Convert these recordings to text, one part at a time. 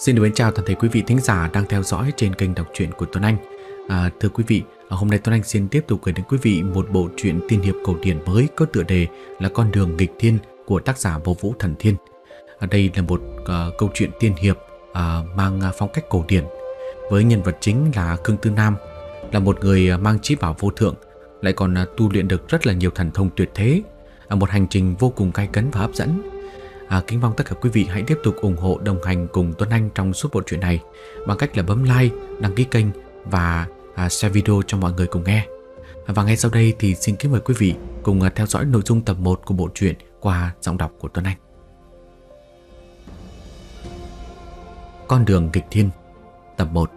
Xin được chào toàn thể quý vị thính giả đang theo dõi trên kênh đọc truyện của Tuấn Anh. À, thưa quý vị, à, hôm nay Tuấn Anh xin tiếp tục gửi đến quý vị một bộ truyện tiên hiệp cổ điển mới có tựa đề là Con đường nghịch thiên của tác giả Vô Vũ Thần Thiên. À, đây là một à, câu chuyện tiên hiệp à, mang phong cách cổ điển với nhân vật chính là Khương Tư Nam, là một người à, mang trí bảo vô thượng, lại còn à, tu luyện được rất là nhiều thần thông tuyệt thế, à, một hành trình vô cùng cay cấn và hấp dẫn À, kính mong tất cả quý vị hãy tiếp tục ủng hộ đồng hành cùng Tuấn Anh trong suốt bộ truyện này bằng cách là bấm like, đăng ký kênh và à, share video cho mọi người cùng nghe. Và ngay sau đây thì xin kính mời quý vị cùng à, theo dõi nội dung tập 1 của bộ truyện qua giọng đọc của Tuấn Anh. Con đường kịch thiên Tập 1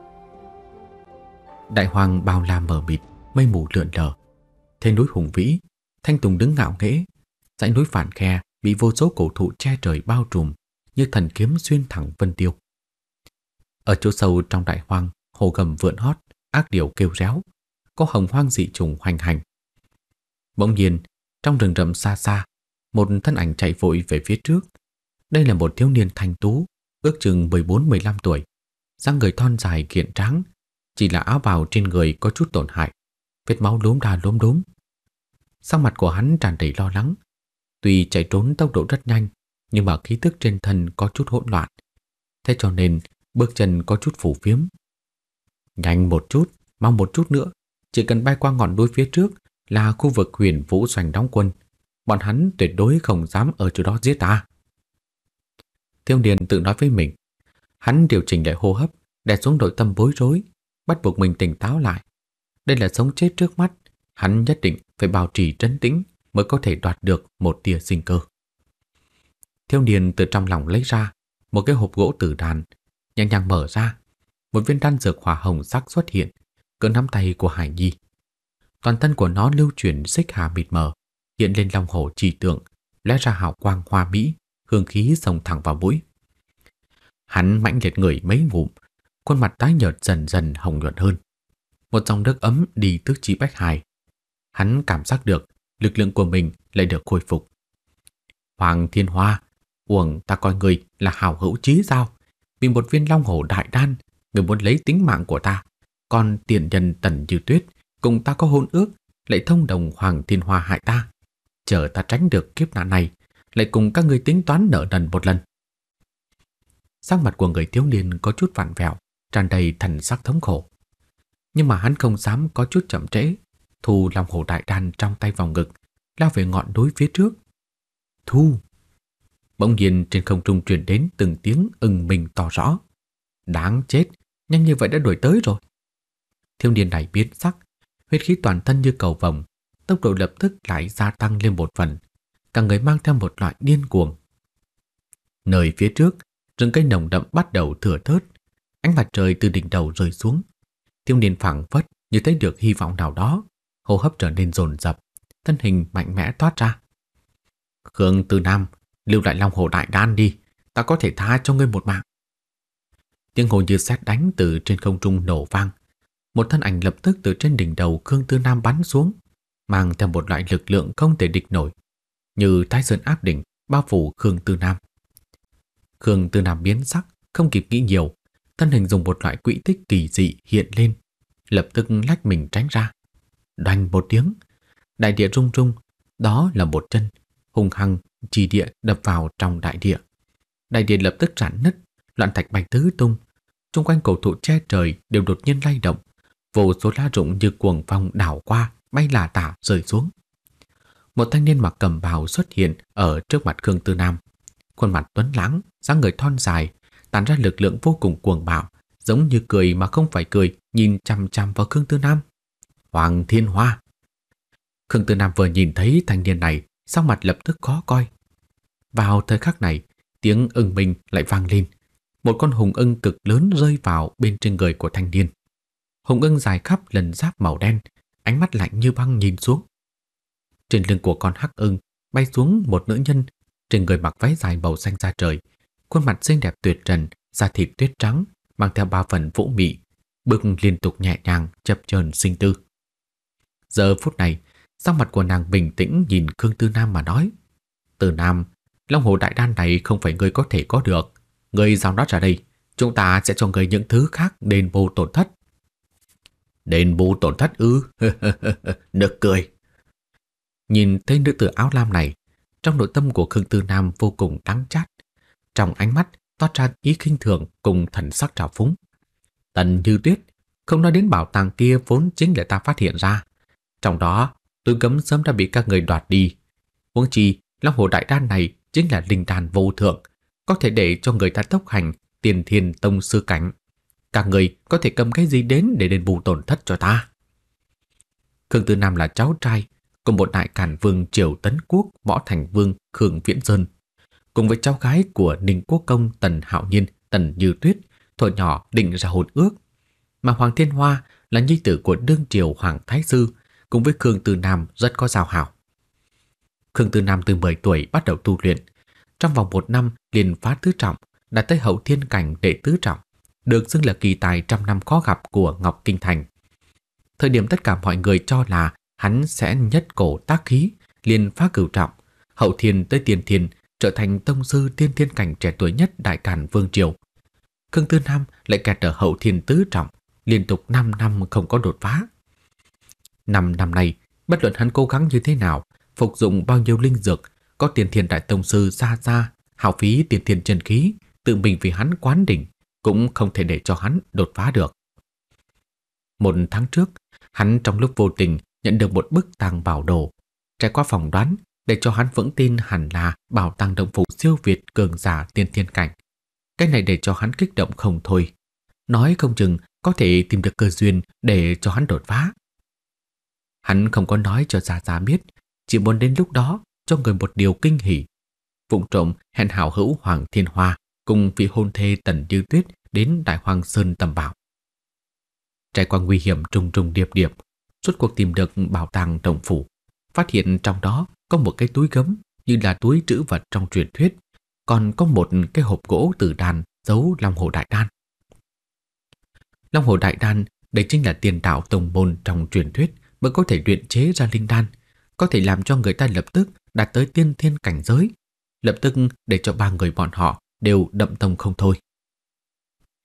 Đại hoàng bao la mờ mịt, mây mù lượn lờ. Thế núi hùng vĩ, Thanh Tùng đứng ngạo nghễ, dãy núi phản khe bị vô số cổ thụ che trời bao trùm như thần kiếm xuyên thẳng vân tiêu. Ở chỗ sâu trong đại hoang, hồ gầm vượn hót, ác điều kêu réo, có hồng hoang dị trùng hoành hành. Bỗng nhiên, trong rừng rậm xa xa, một thân ảnh chạy vội về phía trước. Đây là một thiếu niên thanh tú, ước chừng 14-15 tuổi, dáng người thon dài kiện tráng, chỉ là áo bào trên người có chút tổn hại, vết máu lốm đa lốm đốm. Sắc mặt của hắn tràn đầy lo lắng, Tuy chạy trốn tốc độ rất nhanh, nhưng mà khí tức trên thân có chút hỗn loạn. Thế cho nên bước chân có chút phủ phiếm. Nhanh một chút, mau một chút nữa, chỉ cần bay qua ngọn núi phía trước là khu vực huyền vũ xoành đóng quân. Bọn hắn tuyệt đối không dám ở chỗ đó giết ta. Tiêu Điền tự nói với mình. Hắn điều chỉnh lại hô hấp, đè xuống nội tâm bối rối, bắt buộc mình tỉnh táo lại. Đây là sống chết trước mắt, hắn nhất định phải bảo trì trấn tĩnh, mới có thể đoạt được một tia sinh cơ. Thiếu niên từ trong lòng lấy ra một cái hộp gỗ tử đàn, nhẹ nhàng mở ra, một viên đan dược hỏa hồng sắc xuất hiện, cỡ nắm tay của Hải Nhi. Toàn thân của nó lưu chuyển xích hà mịt mờ, hiện lên long hổ chỉ tượng, lóe ra hào quang hoa mỹ, hương khí sông thẳng vào mũi. Hắn mãnh liệt người mấy ngụm, khuôn mặt tái nhợt dần dần hồng nhuận hơn. Một dòng nước ấm đi tứ chi bách hài. Hắn cảm giác được lực lượng của mình lại được khôi phục. Hoàng Thiên Hoa, uổng ta coi người là hào hữu chí giao, vì một viên long hổ đại đan, người muốn lấy tính mạng của ta, còn tiền nhân Tần Như Tuyết cùng ta có hôn ước, lại thông đồng Hoàng Thiên Hoa hại ta, chờ ta tránh được kiếp nạn này, lại cùng các ngươi tính toán nợ nần một lần. Sắc mặt của người thiếu niên có chút vặn vẹo, tràn đầy thần sắc thống khổ. Nhưng mà hắn không dám có chút chậm trễ, Thu lòng hồ đại đan trong tay vòng ngực, lao về ngọn đối phía trước. Thu! Bỗng nhiên trên không trung truyền đến từng tiếng ưng mình to rõ. Đáng chết, nhanh như vậy đã đuổi tới rồi. Thiếu niên này biến sắc, huyết khí toàn thân như cầu vồng, tốc độ lập tức lại gia tăng lên một phần, cả người mang theo một loại điên cuồng. Nơi phía trước, rừng cây nồng đậm bắt đầu thừa thớt, ánh mặt trời từ đỉnh đầu rơi xuống. Thiếu niên phảng phất như thấy được hy vọng nào đó, hô hấp trở nên dồn dập, thân hình mạnh mẽ toát ra. Khương tư Nam, lưu lại Long Hồ Đại Đan đi, ta có thể tha cho ngươi một mạng. Tiếng hồ như sét đánh từ trên không trung nổ vang. Một thân ảnh lập tức từ trên đỉnh đầu Khương Tư Nam bắn xuống, mang theo một loại lực lượng không thể địch nổi, như thái sơn áp đỉnh bao phủ Khương Tư Nam. Khương Tư Nam biến sắc, không kịp nghĩ nhiều, thân hình dùng một loại quỹ tích kỳ dị hiện lên, lập tức lách mình tránh ra. Đành một tiếng, đại địa rung rung, đó là một chân, hùng hăng chỉ địa đập vào trong đại địa. Đại địa lập tức rạn nứt, loạn thạch bay tứ tung, xung quanh cổ thụ che trời đều đột nhiên lay động, vô số lá rụng như cuồng phong đảo qua, bay lả tả rơi xuống. Một thanh niên mặc cầm bào xuất hiện ở trước mặt Khương Tư Nam. Khuôn mặt tuấn lãng, dáng người thon dài, tản ra lực lượng vô cùng cuồng bạo, giống như cười mà không phải cười, nhìn chăm chăm vào Khương Tư Nam. Hoàng Thiên Hoa. Khương Tư Nam vừa nhìn thấy thanh niên này, sắc mặt lập tức khó coi. Vào thời khắc này, tiếng ưng mình lại vang lên. Một con hùng ưng cực lớn rơi vào bên trên người của thanh niên. Hùng ưng dài khắp lần giáp màu đen, ánh mắt lạnh như băng nhìn xuống. Trên lưng của con hắc ưng bay xuống một nữ nhân, trên người mặc váy dài màu xanh da trời, khuôn mặt xinh đẹp tuyệt trần, da thịt tuyết trắng, mang theo ba phần vũ mị, bước liên tục nhẹ nhàng chập chờn sinh tư. Giờ phút này, sắc mặt của nàng bình tĩnh nhìn Khương Tư Nam mà nói. từ Nam, Long Hồ Đại Đan này không phải ngươi có thể có được. Ngươi giao nó ra đây, chúng ta sẽ cho ngươi những thứ khác đền bù tổn thất. Đền bù tổn thất ư? Nực cười. Nhìn thấy nữ tử áo lam này, trong nội tâm của Khương Tư Nam vô cùng đáng chát. Trong ánh mắt toát ra ý khinh thường cùng thần sắc trào phúng. Tần như tuyết, không nói đến bảo tàng kia vốn chính là ta phát hiện ra. Trong đó, tứ gấm sớm đã bị các người đoạt đi. Huống chi, long hồ đại đan này chính là linh đàn vô thượng, có thể để cho người ta tốc hành tiền thiên tông sư cảnh. Các người có thể cầm cái gì đến để đền bù tổn thất cho ta? Khương Tư Nam là cháu trai của một đại cản vương triều Tấn Quốc Võ Thành Vương Khương Viễn Sơn, cùng với cháu gái của Ninh Quốc Công Tần Hạo Nhiên Tần Như Tuyết, thuở nhỏ định ra hồn ước. Mà Hoàng Thiên Hoa là nhi tử của đương triều Hoàng Thái Sư, cùng với Khương Từ Nam rất có giao hảo. Khương Từ Nam từ 10 tuổi bắt đầu tu luyện, trong vòng một năm liền phá tứ trọng, đã tới hậu thiên cảnh đệ tứ trọng, được xưng là kỳ tài trăm năm khó gặp của Ngọc Kinh Thành. Thời điểm tất cả mọi người cho là hắn sẽ nhất cổ tác khí, liền phá cửu trọng, hậu thiên tới tiền thiên, trở thành tông sư tiên thiên cảnh trẻ tuổi nhất đại càn vương triều. Khương Tư Nam lại kẹt ở hậu thiên tứ trọng, liên tục 5 năm không có đột phá. Năm năm nay, bất luận hắn cố gắng như thế nào, phục dụng bao nhiêu linh dược, có tiền thiền đại tông sư xa xa, hào phí tiền thiền chân khí, tự mình vì hắn quán đỉnh, cũng không thể để cho hắn đột phá được. Một tháng trước, hắn trong lúc vô tình nhận được một bức tàng bảo đồ. Trải qua phỏng đoán, để cho hắn vững tin hẳn là bảo tàng động phủ siêu việt cường giả tiên thiên cảnh. Cái này để cho hắn kích động không thôi. Nói không chừng có thể tìm được cơ duyên để cho hắn đột phá. Hắn không có nói cho Gia Gia biết, chỉ muốn đến lúc đó cho người một điều kinh hỉ. Vụng trộm hẹn hảo hữu Hoàng Thiên Hoa cùng vị hôn thê Tần Như Tuyết đến Đại Hoàng Sơn tầm bảo. Trải qua nguy hiểm trùng trùng điệp điệp, suốt cuộc tìm được bảo tàng đồng phủ, phát hiện trong đó có một cái túi gấm như là túi trữ vật trong truyền thuyết, còn có một cái hộp gỗ từ đàn giấu Long Hồ Đại Đan. Long Hồ Đại Đan đây chính là tiền đạo tổng môn trong truyền thuyết vẫn có thể luyện chế ra linh đan, có thể làm cho người ta lập tức đạt tới tiên thiên cảnh giới, lập tức để cho ba người bọn họ đều đậm tông không thôi.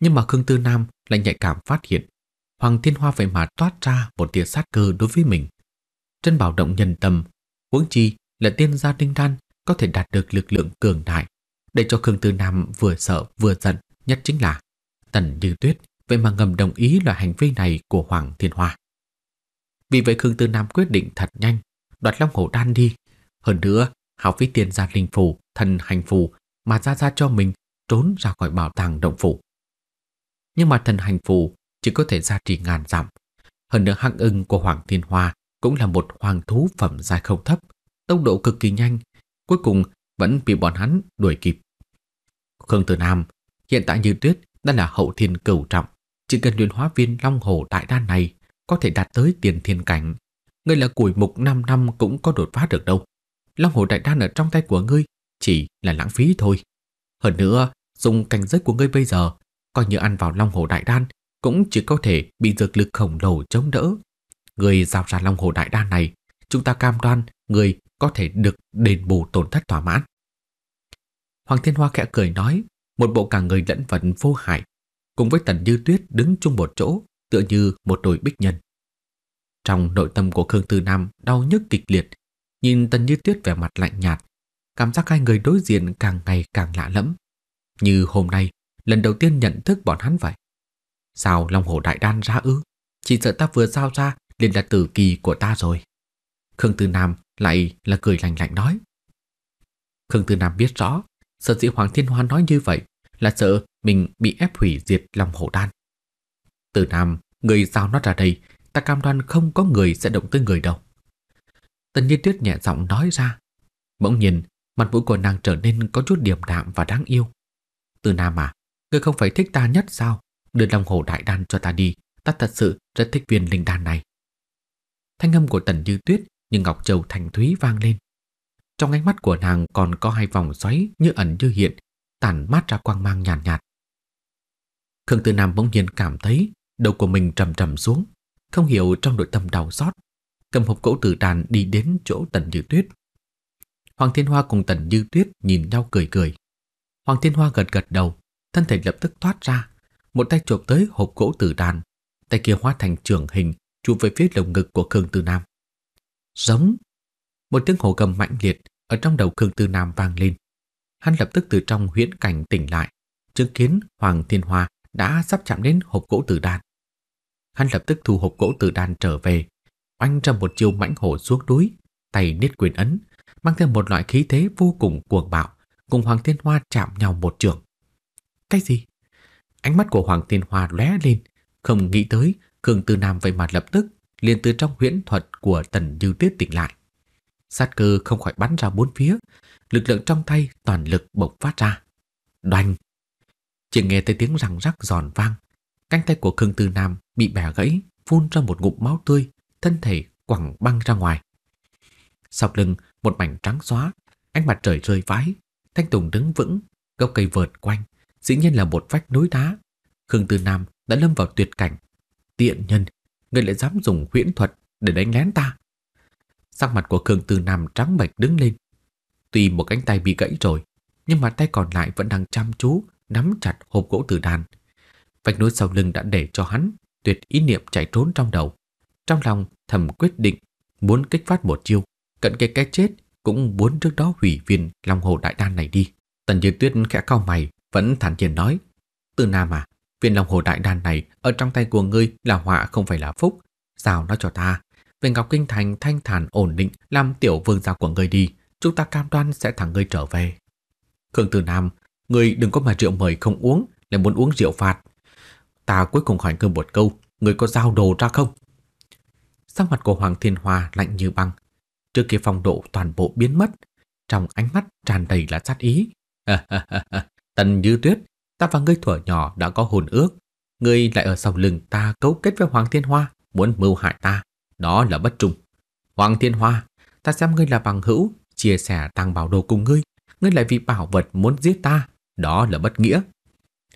Nhưng mà Khương Tư Nam lại nhạy cảm phát hiện, Hoàng Thiên Hoa vậy mà toát ra một tia sát cơ đối với mình. Chân bảo động nhân tâm, huống chi là tiên gia linh đan có thể đạt được lực lượng cường đại, để cho Khương Tư Nam vừa sợ vừa giận nhất chính là Tần Như Tuyết vậy mà ngầm đồng ý loại hành vi này của Hoàng Thiên Hoa. Vì vậy Khương Tư Nam quyết định thật nhanh, đoạt Long Hổ Đan đi. Hơn nữa, học với tiền gia linh phù, thần hành phù mà ra ra cho mình trốn ra khỏi bảo tàng động phủ. Nhưng mà thần hành phù chỉ có thể ra trì ngàn dặm. Hơn nữa hạng ưng của Hoàng Thiên Hoa cũng là một hoàng thú phẩm dài không thấp, tốc độ cực kỳ nhanh, cuối cùng vẫn bị bọn hắn đuổi kịp. Khương Tử Nam hiện tại như tuyết đã là hậu thiên cửu trọng, chỉ cần luyện hóa viên long hồ đại đan này có thể đạt tới tiền thiên cảnh. Ngươi là củi mục 5 năm cũng có đột phá được đâu. Long hồ đại đan ở trong tay của ngươi chỉ là lãng phí thôi. Hơn nữa, dùng cảnh giới của ngươi bây giờ, coi như ăn vào long hồ đại đan cũng chỉ có thể bị dược lực khổng lồ chống đỡ. Người giao ra long hồ đại đan này, chúng ta cam đoan người có thể được đền bù tổn thất thỏa mãn. Hoàng Thiên Hoa khẽ cười nói, một bộ cả người lẫn vật vô hại, cùng với Tần Như Tuyết đứng chung một chỗ, tựa như một đội bích nhân. Trong nội tâm của Khương Tư Nam đau nhức kịch liệt, nhìn Tần Như Tuyết vẻ mặt lạnh nhạt, cảm giác hai người đối diện càng ngày càng lạ lẫm. Như hôm nay, lần đầu tiên nhận thức bọn hắn vậy. Sao Long Hổ Đại Đan ra ư? Chỉ sợ ta vừa giao ra liền là tử kỳ của ta rồi. Khương Tư Nam lại là cười lạnh lạnh nói. Khương Tư Nam biết rõ, sợ dĩ Hoàng Thiên Hoa nói như vậy là sợ mình bị ép hủy diệt Long Hổ Đan. Từ Nam, người giao nó ra đây, ta cam đoan không có người sẽ động tới người đâu. Tần nhiên tuyết nhẹ giọng nói ra. Bỗng nhìn mặt mũi của nàng trở nên có chút điềm đạm và đáng yêu. Từ Nam à, người không phải thích ta nhất sao? Đưa đồng hồ đại đan cho ta đi, ta thật sự rất thích viên linh đan này. Thanh âm của Tần Như Tuyết như ngọc châu thành thúy vang lên. Trong ánh mắt của nàng còn có hai vòng xoáy như ẩn như hiện, tản mát ra quang mang nhàn nhạt, nhạt. Khương Tư Nam bỗng nhiên cảm thấy Đầu của mình trầm trầm xuống, không hiểu trong nội tâm đau xót. Cầm hộp gỗ tử tàn đi đến chỗ Tần Như Tuyết. Hoàng Thiên Hoa cùng Tần Như Tuyết nhìn nhau cười cười. Hoàng Thiên Hoa gật gật đầu, thân thể lập tức thoát ra. Một tay chụp tới hộp gỗ tử đàn, tay kia hóa thành trường hình chụp về phía lồng ngực của Khương Tư Nam. Giống! Một tiếng hổ gầm mãnh liệt ở trong đầu Khương Tư Nam vang lên. Hắn lập tức từ trong huyễn cảnh tỉnh lại, chứng kiến Hoàng Thiên Hoa đã sắp chạm đến hộp gỗ tử đàn hắn lập tức thu hộp gỗ từ đàn trở về, oanh ra một chiêu mãnh hổ xuống núi, tay niết quyền ấn, mang theo một loại khí thế vô cùng cuồng bạo, cùng Hoàng Thiên Hoa chạm nhau một trường. Cái gì? Ánh mắt của Hoàng Thiên Hoa lóe lên, không nghĩ tới Khương Tư Nam vậy mà lập tức liền từ trong huyễn thuật của Tần Như Tuyết tỉnh lại. Sát cơ không khỏi bắn ra bốn phía, lực lượng trong tay toàn lực bộc phát ra. Đoành! Chỉ nghe thấy tiếng răng rắc giòn vang, Cánh tay của Khương Tư Nam bị bẻ gãy, phun ra một ngụm máu tươi, thân thể quẳng băng ra ngoài. Sau lưng, một mảnh trắng xóa, ánh mặt trời rơi vãi, Thanh Tùng đứng vững, gốc cây vợt quanh, dĩ nhiên là một vách núi đá. Khương Tư Nam đã lâm vào tuyệt cảnh. Tiện nhân, người lại dám dùng huyễn thuật để đánh lén ta. Sắc mặt của Khương Tư Nam trắng bệch đứng lên. Tuy một cánh tay bị gãy rồi, nhưng mà tay còn lại vẫn đang chăm chú nắm chặt hộp gỗ từ đàn Vách núi sau lưng đã để cho hắn tuyệt ý niệm chạy trốn trong đầu. Trong lòng thầm quyết định muốn kích phát một chiêu, cận cái cái chết cũng muốn trước đó hủy viên lòng hồ đại đan này đi. Tần Như Tuyết khẽ cau mày, vẫn thản nhiên nói: "Từ Nam à, viên lòng hồ đại đan này ở trong tay của ngươi là họa không phải là phúc, sao nó cho ta? Về Ngọc Kinh Thành thanh thản ổn định làm tiểu vương gia của ngươi đi, chúng ta cam đoan sẽ thẳng ngươi trở về." Khương Từ Nam, ngươi đừng có mà rượu mời không uống, lại muốn uống rượu phạt, Ta cuối cùng hỏi ngươi một câu, người có giao đồ ra không? Sắc mặt của Hoàng Thiên Hoa lạnh như băng. Trước kia phong độ toàn bộ biến mất, trong ánh mắt tràn đầy là sát ý. Tần như tuyết, ta và ngươi thuở nhỏ đã có hồn ước. Ngươi lại ở sau lưng ta cấu kết với Hoàng Thiên Hoa, muốn mưu hại ta. Đó là bất trung. Hoàng Thiên Hoa, ta xem ngươi là bằng hữu, chia sẻ tàng bảo đồ cùng ngươi. Ngươi lại vì bảo vật muốn giết ta. Đó là bất nghĩa.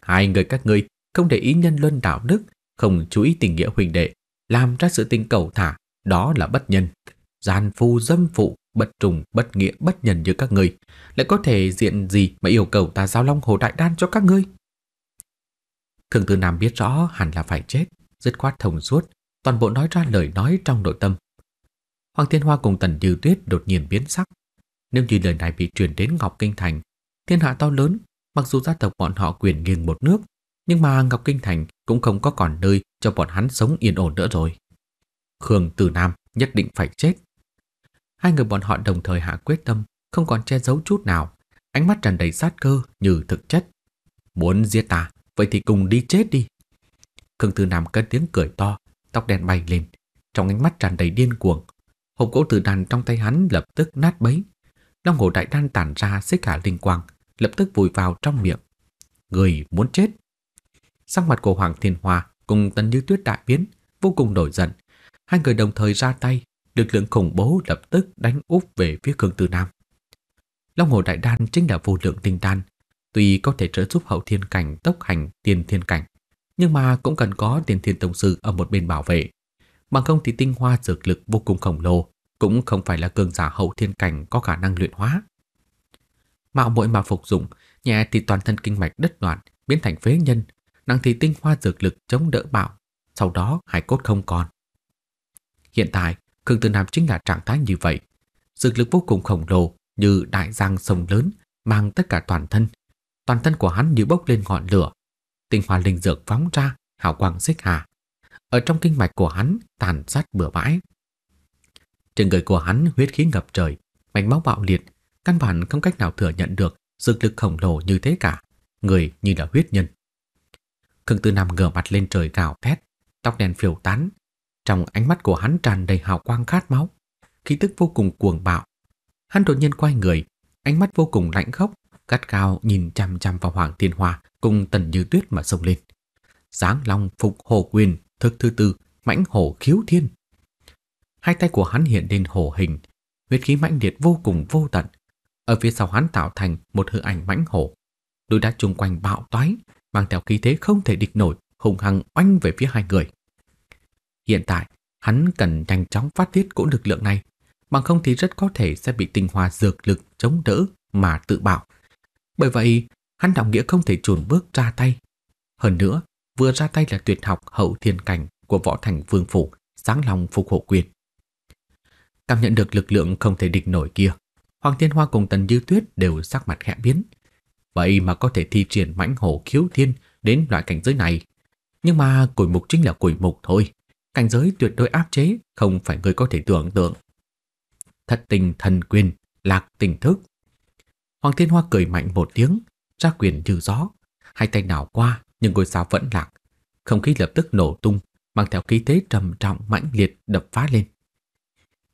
Hai người các ngươi không để ý nhân luân đạo đức, không chú ý tình nghĩa huynh đệ, làm ra sự tình cầu thả, đó là bất nhân. Gian phu dâm phụ, bất trùng, bất nghĩa, bất nhân như các ngươi, lại có thể diện gì mà yêu cầu ta giao long hồ đại đan cho các ngươi? Thường Tư Nam biết rõ hẳn là phải chết, dứt khoát thông suốt, toàn bộ nói ra lời nói trong nội tâm. Hoàng Thiên Hoa cùng Tần Dư Tuyết đột nhiên biến sắc. Nếu như lời này bị truyền đến Ngọc Kinh Thành, thiên hạ to lớn, mặc dù gia tộc bọn họ quyền nghiêng một nước, nhưng mà Ngọc Kinh Thành cũng không có còn nơi cho bọn hắn sống yên ổn nữa rồi. Khương Từ Nam nhất định phải chết. Hai người bọn họ đồng thời hạ quyết tâm, không còn che giấu chút nào, ánh mắt tràn đầy sát cơ như thực chất. Muốn giết ta, vậy thì cùng đi chết đi. Khương Từ Nam cất tiếng cười to, tóc đen bay lên, trong ánh mắt tràn đầy điên cuồng. Hộp gỗ từ đàn trong tay hắn lập tức nát bấy. Long hồ đại đan tản ra xích cả linh quang, lập tức vùi vào trong miệng. Người muốn chết Sắc mặt của Hoàng Thiên Hòa cùng Tần Như Tuyết đại biến, vô cùng nổi giận. Hai người đồng thời ra tay, lực lượng khủng bố lập tức đánh úp về phía Khương Tư Nam. Long Hồ Đại Đan chính là vô lượng tinh đan, tuy có thể trợ giúp hậu thiên cảnh tốc hành tiền thiên cảnh, nhưng mà cũng cần có tiền thiên tổng sư ở một bên bảo vệ. Bằng không thì tinh hoa dược lực vô cùng khổng lồ, cũng không phải là cường giả hậu thiên cảnh có khả năng luyện hóa. Mạo muội mà phục dụng, nhẹ thì toàn thân kinh mạch đứt đoạn, biến thành phế nhân, nàng thì tinh hoa dược lực chống đỡ bạo, sau đó hải cốt không còn. Hiện tại, Khương Tư Nam chính là trạng thái như vậy. Dược lực vô cùng khổng lồ như đại giang sông lớn mang tất cả toàn thân. Toàn thân của hắn như bốc lên ngọn lửa. Tinh hoa linh dược phóng ra, hào quang xích hà. Ở trong kinh mạch của hắn tàn sát bừa bãi. Trên người của hắn huyết khí ngập trời, mạch máu bạo liệt, căn bản không cách nào thừa nhận được dược lực khổng lồ như thế cả. Người như là huyết nhân. Khương Tư Nam ngửa mặt lên trời gào thét, tóc đen phiêu tán. Trong ánh mắt của hắn tràn đầy hào quang khát máu, khí tức vô cùng cuồng bạo. Hắn đột nhiên quay người, ánh mắt vô cùng lạnh khốc, gắt cao nhìn chằm chằm vào Hoàng Thiên Hoa cùng Tần Như Tuyết mà xông lên. Giáng Long phục hồ quyền, thức thứ tư, mãnh hổ khiếu thiên. Hai tay của hắn hiện lên hổ hình, huyết khí mãnh liệt vô cùng vô tận. Ở phía sau hắn tạo thành một hư ảnh mãnh hổ. Đôi đá chung quanh bạo toái, mang theo khí thế không thể địch nổi, hùng hăng oanh về phía hai người. Hiện tại, hắn cần nhanh chóng phát tiết cỗ lực lượng này, bằng không thì rất có thể sẽ bị tinh hoa dược lực chống đỡ mà tự bạo. Bởi vậy, hắn đạo nghĩa không thể chuồn bước ra tay. Hơn nữa, vừa ra tay là tuyệt học hậu thiên cảnh của võ thành vương phủ, sáng lòng phục hộ quyền. Cảm nhận được lực lượng không thể địch nổi kia, Hoàng Thiên Hoa cùng Tần Dư Tuyết đều sắc mặt khẽ biến, Vậy mà có thể thi triển mãnh hổ khiếu thiên đến loại cảnh giới này. Nhưng mà củi mục chính là củi mục thôi. Cảnh giới tuyệt đối áp chế không phải người có thể tưởng tượng. Thật tình thần quyền, lạc tình thức. Hoàng Thiên Hoa cười mạnh một tiếng, ra quyền như gió. Hai tay nào qua nhưng ngôi sao vẫn lạc. Không khí lập tức nổ tung, mang theo khí thế trầm trọng mãnh liệt đập phá lên.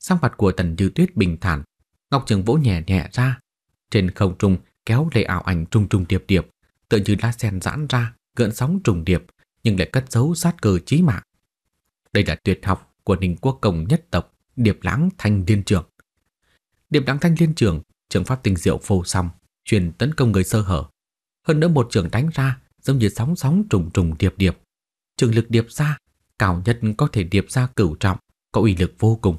Sang mặt của Tần Dư Tuyết bình thản, Ngọc Trường vũ nhẹ nhẹ ra. Trên không trung kéo lệ ảo ảnh trùng trùng điệp điệp, tựa như lá sen giãn ra, gợn sóng trùng điệp, nhưng lại cất giấu sát cơ chí mạng. Đây là tuyệt học của Ninh Quốc Công nhất tộc Điệp Lãng Thanh Liên Trường. Điệp Lãng Thanh Liên Trường, trường pháp tinh diệu phô song, truyền tấn công người sơ hở. Hơn nữa một trường đánh ra, giống như sóng sóng trùng trùng điệp điệp. Trường lực điệp ra, cao nhất có thể điệp ra cửu trọng, có uy lực vô cùng.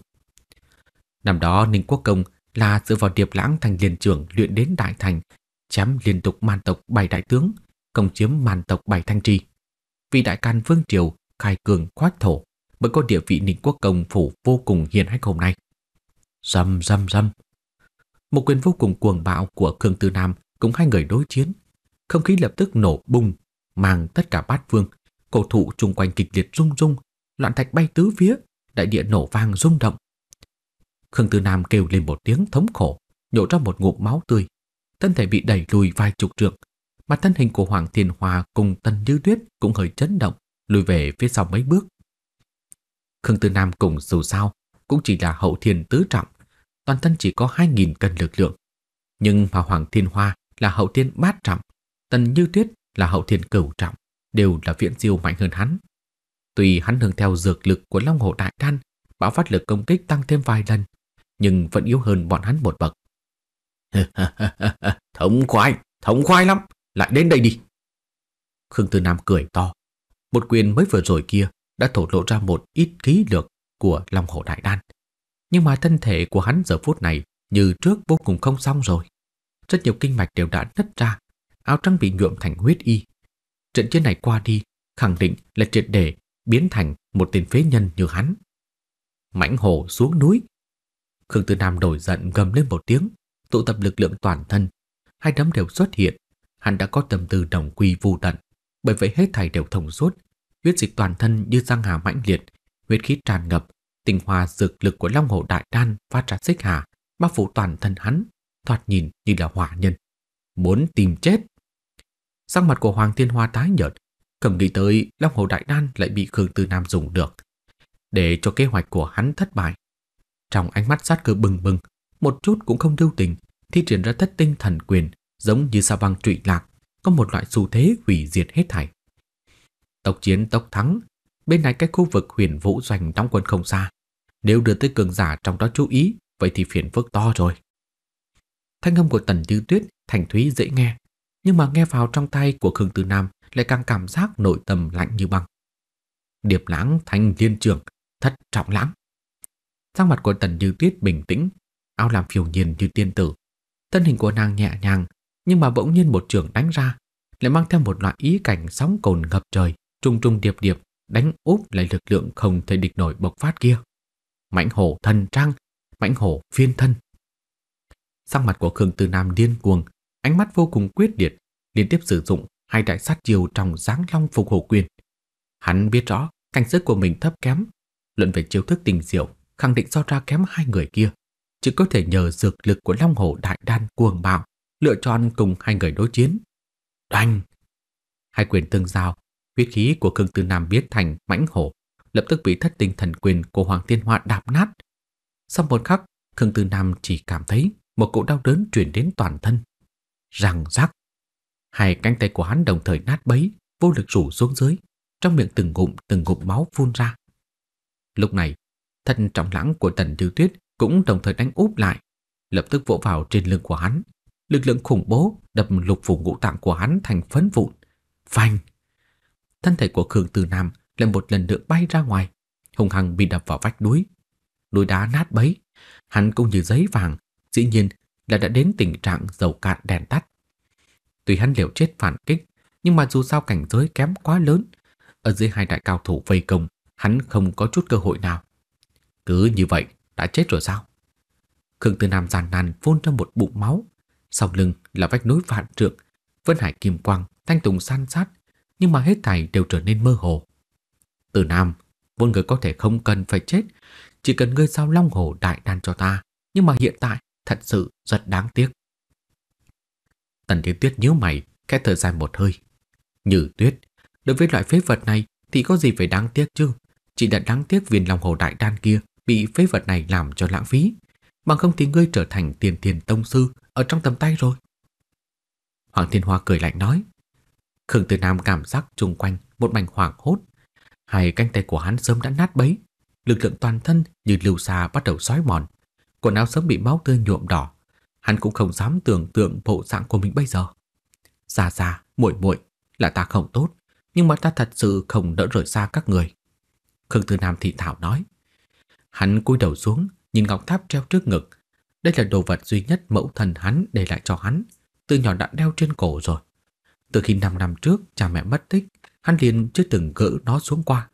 Năm đó Ninh Quốc Công là dựa vào điệp lãng thành liền trưởng luyện đến đại thành, chém liên tục màn tộc bảy đại tướng, công chiếm màn tộc bảy thanh tri Vì đại can vương triều khai cường khoách thổ mới có địa vị ninh quốc công phủ vô cùng hiền hách hôm nay. Dầm dầm dầm. Một quyền vô cùng cuồng bạo của Khương Tư Nam cùng hai người đối chiến. Không khí lập tức nổ bung, mang tất cả bát vương, cổ thụ chung quanh kịch liệt rung rung, loạn thạch bay tứ phía, đại địa nổ vang rung động, Khương Tư Nam kêu lên một tiếng thống khổ, nhổ ra một ngụm máu tươi. Thân thể bị đẩy lùi vài chục trượng, mà thân hình của Hoàng Thiên Hòa cùng Tân Như Tuyết cũng hơi chấn động, lùi về phía sau mấy bước. Khương Tư Nam cùng dù sao cũng chỉ là hậu thiên tứ trọng, toàn thân chỉ có 2.000 cân lực lượng. Nhưng mà Hoàng Thiên Hoa là hậu thiên bát trọng, Tần Như Tuyết là hậu thiên cửu trọng, đều là viễn siêu mạnh hơn hắn. Tuy hắn hưởng theo dược lực của Long Hổ Đại Đan, bão phát lực công kích tăng thêm vài lần, nhưng vẫn yếu hơn bọn hắn một bậc. thống khoái, thống khoái lắm, lại đến đây đi. Khương Tư Nam cười to. Một quyền mới vừa rồi kia đã thổ lộ ra một ít khí lực của Long Hổ Đại Đan. Nhưng mà thân thể của hắn giờ phút này như trước vô cùng không xong rồi. Rất nhiều kinh mạch đều đã nứt ra, áo trắng bị nhuộm thành huyết y. Trận chiến này qua đi, khẳng định là triệt để biến thành một tên phế nhân như hắn. Mãnh hổ xuống núi, Khương Tư Nam nổi giận gầm lên một tiếng, tụ tập lực lượng toàn thân. Hai đấm đều xuất hiện, hắn đã có tâm tư đồng quy vô tận. Bởi vậy hết thảy đều thông suốt, huyết dịch toàn thân như răng hà mãnh liệt, huyết khí tràn ngập, tình hòa dược lực của Long Hổ Đại Đan phát ra xích hà, bao phủ toàn thân hắn, thoạt nhìn như là hỏa nhân. Muốn tìm chết! Sắc mặt của Hoàng Thiên Hoa tái nhợt, cầm nghĩ tới Long Hổ Đại Đan lại bị Khương Tư Nam dùng được. Để cho kế hoạch của hắn thất bại, trong ánh mắt sát cơ bừng bừng, một chút cũng không lưu tình, thi triển ra thất tinh thần quyền, giống như sa băng trụy lạc, có một loại xu thế hủy diệt hết thảy. Tộc chiến tộc thắng, bên này cái khu vực huyền vũ doanh đóng quân không xa. Nếu đưa tới cường giả trong đó chú ý, vậy thì phiền phức to rồi. Thanh âm của Tần Như Tuyết thành thúy dễ nghe, nhưng mà nghe vào trong tay của Khương Tư Nam lại càng cảm giác nội tâm lạnh như băng. Điệp lãng thanh thiên trường, thất trọng lãng. Sắc mặt của Tần Như Tuyết bình tĩnh, áo làm phiêu nhiên như tiên tử. Thân hình của nàng nhẹ nhàng, nhưng mà bỗng nhiên một trường đánh ra, lại mang theo một loại ý cảnh sóng cồn ngập trời, trung trung điệp điệp, đánh úp lại lực lượng không thể địch nổi bộc phát kia. Mãnh hổ thần trăng, mãnh hổ phiên thân. Sắc mặt của Khương Tư Nam điên cuồng, ánh mắt vô cùng quyết liệt, liên tiếp sử dụng hai đại sát chiêu trong giáng long phục hổ quyền. Hắn biết rõ cảnh giới của mình thấp kém, luận về chiêu thức tình diệu khẳng định so ra kém hai người kia, chỉ có thể nhờ dược lực của Long Hổ Đại Đan cuồng bạo lựa chọn cùng hai người đối chiến. Đành! Hai quyền tương giao, huyết khí của Khương Tư Nam biến thành mãnh hổ, lập tức bị thất tinh thần quyền của Hoàng Thiên Hoa đạp nát. Sau một khắc, Khương Tư Nam chỉ cảm thấy một cỗ đau đớn truyền đến toàn thân. Răng rắc! Hai cánh tay của hắn đồng thời nát bấy, vô lực rủ xuống dưới, trong miệng từng ngụm từng ngụm máu phun ra. Lúc này, Thân trọng lãng của Tần Tiêu Tuyết cũng đồng thời đánh úp lại, lập tức vỗ vào trên lưng của hắn. Lực lượng khủng bố đập lục phủ ngũ tạng của hắn thành phấn vụn. Phanh! Thân thể của Khương Từ Nam lại một lần nữa bay ra ngoài, hùng hăng bị đập vào vách núi. Núi đá nát bấy, hắn cũng như giấy vàng, dĩ nhiên là đã đến tình trạng dầu cạn đèn tắt. Tuy hắn liều chết phản kích, nhưng mà dù sao cảnh giới kém quá lớn, ở dưới hai đại cao thủ vây công, hắn không có chút cơ hội nào. Cứ như vậy đã chết rồi sao? Khương Tư Nam giàn nàn phun ra một bụng máu, sau lưng là vách núi vạn trượng, vân hải kim quang, thanh tùng san sát, nhưng mà hết thảy đều trở nên mơ hồ. Từ Nam, vốn người có thể không cần phải chết, chỉ cần ngươi giao long hồ đại đan cho ta, nhưng mà hiện tại thật sự rất đáng tiếc. Tần Thiên Tuyết nhíu mày, khẽ thở dài một hơi. Như Tuyết, đối với loại phế vật này thì có gì phải đáng tiếc chứ? Chỉ là đáng tiếc viên long hồ đại đan kia bị phế vật này làm cho lãng phí, bằng không thì ngươi trở thành tiền tiền tông sư ở trong tầm tay rồi. Hoàng Thiên Hoa cười lạnh nói. Khương Tử Nam cảm giác chung quanh một mảnh hoảng hốt, hai cánh tay của hắn sớm đã nát bấy, lực lượng toàn thân như lưu xa bắt đầu xói mòn, quần áo sớm bị máu tươi nhuộm đỏ, hắn cũng không dám tưởng tượng bộ dạng của mình bây giờ. Xa xa, muội muội là ta không tốt, nhưng mà ta thật sự không đỡ rời xa các người. Khương Tử Nam thị thảo nói. Hắn cúi đầu xuống, nhìn ngọc tháp treo trước ngực. Đây là đồ vật duy nhất mẫu thần hắn để lại cho hắn, từ nhỏ đã đeo trên cổ rồi. Từ khi 5 năm trước cha mẹ mất tích, hắn liền chưa từng gỡ nó xuống qua.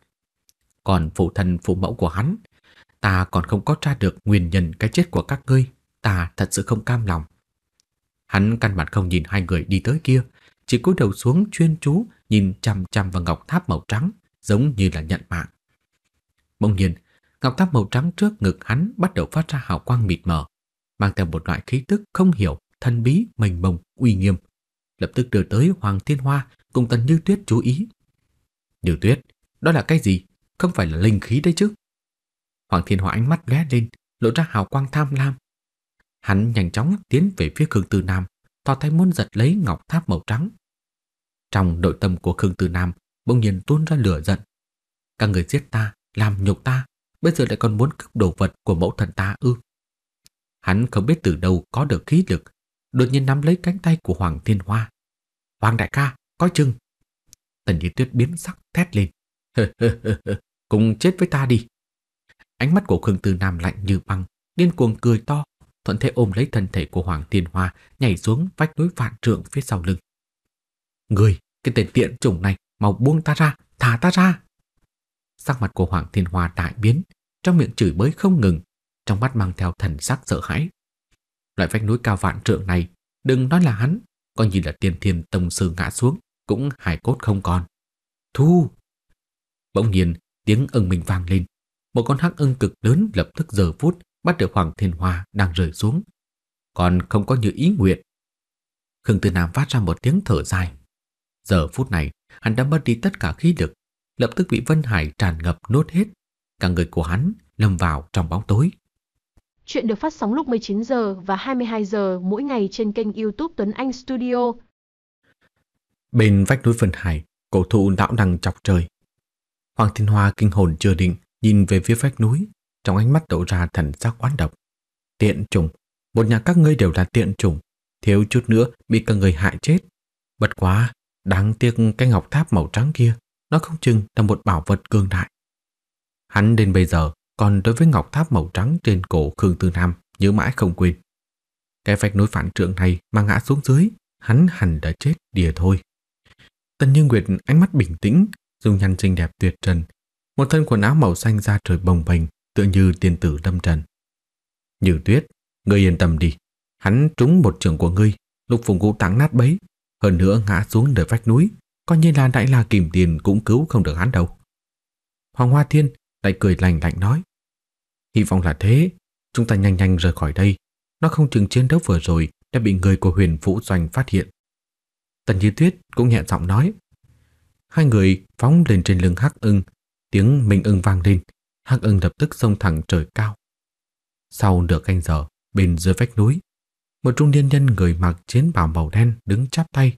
Còn phụ thần phụ mẫu của hắn, ta còn không có tra được nguyên nhân cái chết của các ngươi, ta thật sự không cam lòng. Hắn căn bản không nhìn hai người đi tới kia, chỉ cúi đầu xuống chuyên chú nhìn chằm chằm vào ngọc tháp màu trắng, giống như là nhận mạng. Bỗng nhiên, Ngọc tháp màu trắng trước ngực hắn bắt đầu phát ra hào quang mịt mờ, mang theo một loại khí tức không hiểu, thân bí, mênh mông, uy nghiêm. Lập tức đưa tới Hoàng Thiên Hoa cùng Tần Như Tuyết chú ý. Như Tuyết, đó là cái gì? Không phải là linh khí đấy chứ? Hoàng Thiên Hoa ánh mắt lóe lên, lộ ra hào quang tham lam. Hắn nhanh chóng tiến về phía Khương Tư Nam, to tay muốn giật lấy ngọc tháp màu trắng. Trong nội tâm của Khương Tư Nam bỗng nhiên tuôn ra lửa giận. Các người giết ta, làm nhục ta, bây giờ lại còn muốn cướp đồ vật của mẫu thần ta ư. Hắn không biết từ đâu có được khí lực, đột nhiên nắm lấy cánh tay của Hoàng Thiên Hoa. Hoàng đại ca, coi chừng. Tần Di Tuyết biến sắc thét lên. Cùng chết với ta đi. Ánh mắt của Khương Tư Nam lạnh như băng, điên cuồng cười to, thuận thế ôm lấy thân thể của Hoàng Thiên Hoa nhảy xuống vách núi vạn trượng phía sau lưng. Người, cái tên tiện chủng này, mau buông ta ra, thả ta ra. Sắc mặt của Hoàng Thiên Hoa đại biến, trong miệng chửi bới không ngừng, trong mắt mang theo thần sắc sợ hãi. Loại vách núi cao vạn trượng này, đừng nói là hắn, coi như là tiền thiên tông sư ngã xuống, cũng hài cốt không còn. Thu! Bỗng nhiên, tiếng ưng mình vang lên. Một con hắc ưng cực lớn lập tức giờ phút bắt được Hoàng Thiên Hoa đang rơi xuống. Còn không có như ý nguyện. Khương Tư Nam phát ra một tiếng thở dài. Giờ phút này, hắn đã mất đi tất cả khí lực lập tức bị Vân Hải tràn ngập nốt hết, cả người của hắn lâm vào trong bóng tối. Chuyện được phát sóng lúc 19 giờ và 22 giờ mỗi ngày trên kênh YouTube Tuấn Anh Studio. Bên vách núi Vân Hải, cổ thụ lão đằng chọc trời. Hoàng Thiên Hoa kinh hồn chưa định, nhìn về phía vách núi, trong ánh mắt đổ ra thần sắc oán độc. Tiện trùng, một nhà các ngươi đều là tiện trùng, thiếu chút nữa bị các người hại chết. Bất quá, đáng tiếc cái ngọc tháp màu trắng kia nó không chừng là một bảo vật cường đại. Hắn đến bây giờ còn đối với ngọc tháp màu trắng trên cổ Khương Tư Nam nhớ mãi không quên. Cái vách núi phản trượng này mà ngã xuống dưới, hắn hẳn đã chết đìa thôi. Tần Như Nguyệt ánh mắt bình tĩnh, dung nhan xinh đẹp tuyệt trần, một thân quần áo màu xanh da trời bồng bềnh, tựa như tiên tử đâm trần. Như Tuyết, ngươi yên tâm đi, hắn trúng một trường của ngươi, Lục Phùng Vũ tảng nát bấy, hơn nữa ngã xuống nơi vách núi, coi như là đại la kìm tiền cũng cứu không được hắn đâu. Hoàng Hoa Thiên lại cười lành lạnh nói. Hy vọng là thế, chúng ta nhanh nhanh rời khỏi đây. Nó không chừng chiến đấu vừa rồi đã bị người của huyền vũ doanh phát hiện. Tần Như Tuyết cũng nhẹ giọng nói. Hai người phóng lên trên lưng hắc ưng, tiếng mình ưng vang lên, hắc ưng lập tức xông thẳng trời cao. Sau nửa canh giờ, bên dưới vách núi, một trung niên nhân người mặc chiến bào màu đen đứng chắp tay,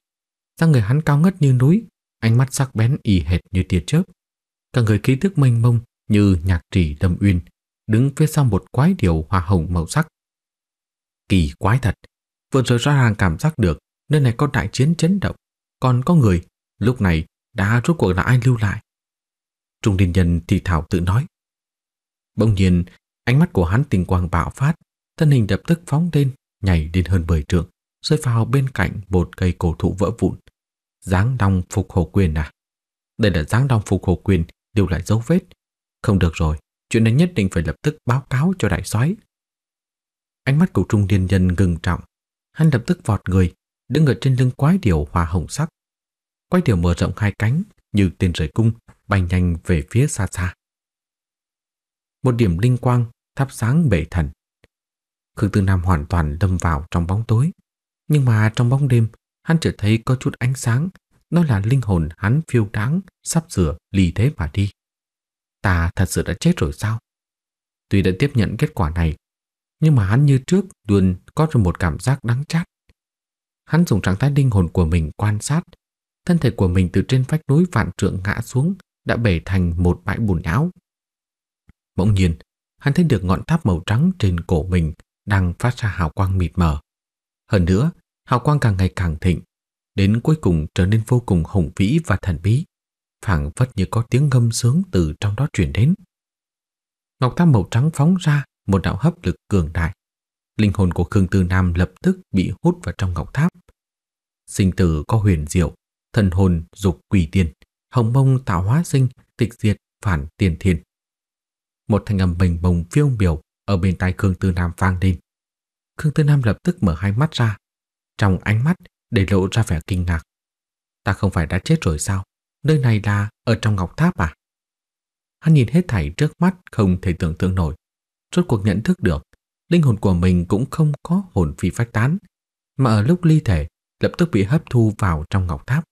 ra người hắn cao ngất như núi, ánh mắt sắc bén y hệt như tia chớp. Cả người khí thức mênh mông như nhạc trì lâm uyên, đứng phía sau một quái điều hoa hồng màu sắc. Kỳ quái thật, vừa rồi rõ ràng cảm giác được nơi này có đại chiến chấn động, còn có người, lúc này đã rốt cuộc là ai lưu lại. Trung đình nhân thì thảo tự nói. Bỗng nhiên, ánh mắt của hắn tình quang bạo phát, thân hình lập tức phóng lên, nhảy lên hơn 10 trượng, rơi vào bên cạnh một cây cổ thụ vỡ vụn. Giáng đong phục hộ quyền à? Đây là giáng đong phục hộ quyền, đều lại dấu vết. Không được rồi, chuyện này nhất định phải lập tức báo cáo cho đại soái. Ánh mắt của trung điên nhân ngừng trọng. Hắn lập tức vọt người, đứng ở trên lưng quái điểu hoa hồng sắc. Quái điểu mở rộng hai cánh, như tên rời cung, bay nhanh về phía xa xa. Một điểm linh quang thắp sáng bể thần. Khương Tư Nam hoàn toàn đâm vào trong bóng tối. Nhưng mà trong bóng đêm, hắn chợt thấy có chút ánh sáng, đó là linh hồn hắn phiêu đáng, sắp sửa lì thế mà đi. Ta thật sự đã chết rồi sao? Tuy đã tiếp nhận kết quả này, nhưng mà hắn như trước luôn có được một cảm giác đáng chát. Hắn dùng trạng thái linh hồn của mình quan sát, thân thể của mình từ trên vách núi vạn trượng ngã xuống đã bể thành một bãi bùn nhão. Bỗng nhiên, hắn thấy được ngọn tháp màu trắng trên cổ mình đang phát ra hào quang mịt mờ. Hơn nữa, hào quang càng ngày càng thịnh, đến cuối cùng trở nên vô cùng hùng vĩ và thần bí, phảng phất như có tiếng ngâm sướng từ trong đó truyền đến. Ngọc Tam màu trắng phóng ra một đạo hấp lực cường đại. Linh hồn của Khương Tư Nam lập tức bị hút vào trong ngọc tháp. Sinh tử có huyền diệu, thần hồn dục quỷ tiên, hồng mông tạo hóa sinh, tịch diệt phản tiền thiên. Một thanh âm bình bồng phiêu biểu ở bên tai Khương Tư Nam vang lên. Khương Tư Nam lập tức mở hai mắt ra, trong ánh mắt để lộ ra vẻ kinh ngạc. Ta không phải đã chết rồi sao? Nơi này là ở trong ngọc tháp à? Hắn nhìn hết thảy trước mắt không thể tưởng tượng nổi. Rốt cuộc nhận thức được, linh hồn của mình cũng không có hồn phi phách tán, mà ở lúc ly thể lập tức bị hấp thu vào trong ngọc tháp.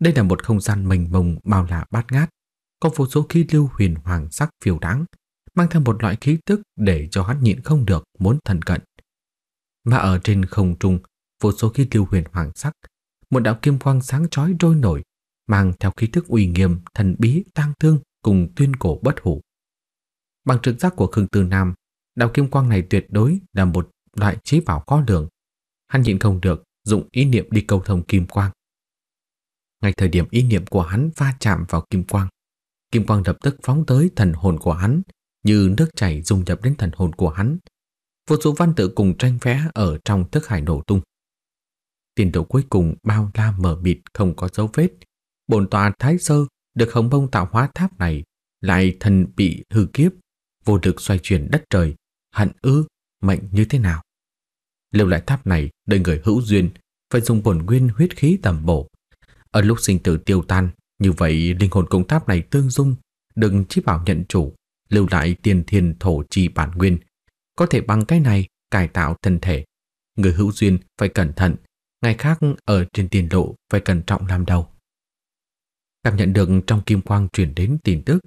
Đây là một không gian mênh mông bao la bát ngát, có vô số khí lưu huyền hoàng sắc phiêu đáng, mang theo một loại khí tức để cho hắn nhịn không được muốn thần cận. Mà ở trên không trung vô số khi lưu huyền hoàng sắc, một đạo kim quang sáng chói trôi nổi, mang theo khí thức uy nghiêm, thần bí, tang thương cùng tuyên cổ bất hủ. Bằng trực giác của Khương Tư Nam, đạo kim quang này tuyệt đối là một loại trí bảo khó lường. Hắn nhịn không được, dụng ý niệm đi câu thông kim quang. Ngay thời điểm ý niệm của hắn va chạm vào kim quang, kim quang lập tức phóng tới thần hồn của hắn, như nước chảy dung nhập đến thần hồn của hắn. Vô số văn tự cùng tranh vẽ ở trong thức hải nổ tung. Tiền đồ cuối cùng bao la mở mịt không có dấu vết. Bồn tòa thái sơ được hồng bông tạo hóa tháp này lại thần bị hư kiếp, vô được xoay chuyển đất trời, hận ư, mệnh như thế nào. Lưu lại tháp này đời người hữu duyên phải dùng bổn nguyên huyết khí tầm bổ. Ở lúc sinh tử tiêu tan, như vậy linh hồn công tháp này tương dung, đừng chỉ bảo nhận chủ, lưu lại tiền thiên thổ chi bản nguyên. Có thể bằng cái này cải tạo thân thể. Người hữu duyên phải cẩn thận ngày khác ở trên tiền lộ phải cẩn trọng làm đầu. Cảm nhận được trong kim quang chuyển đến tin tức,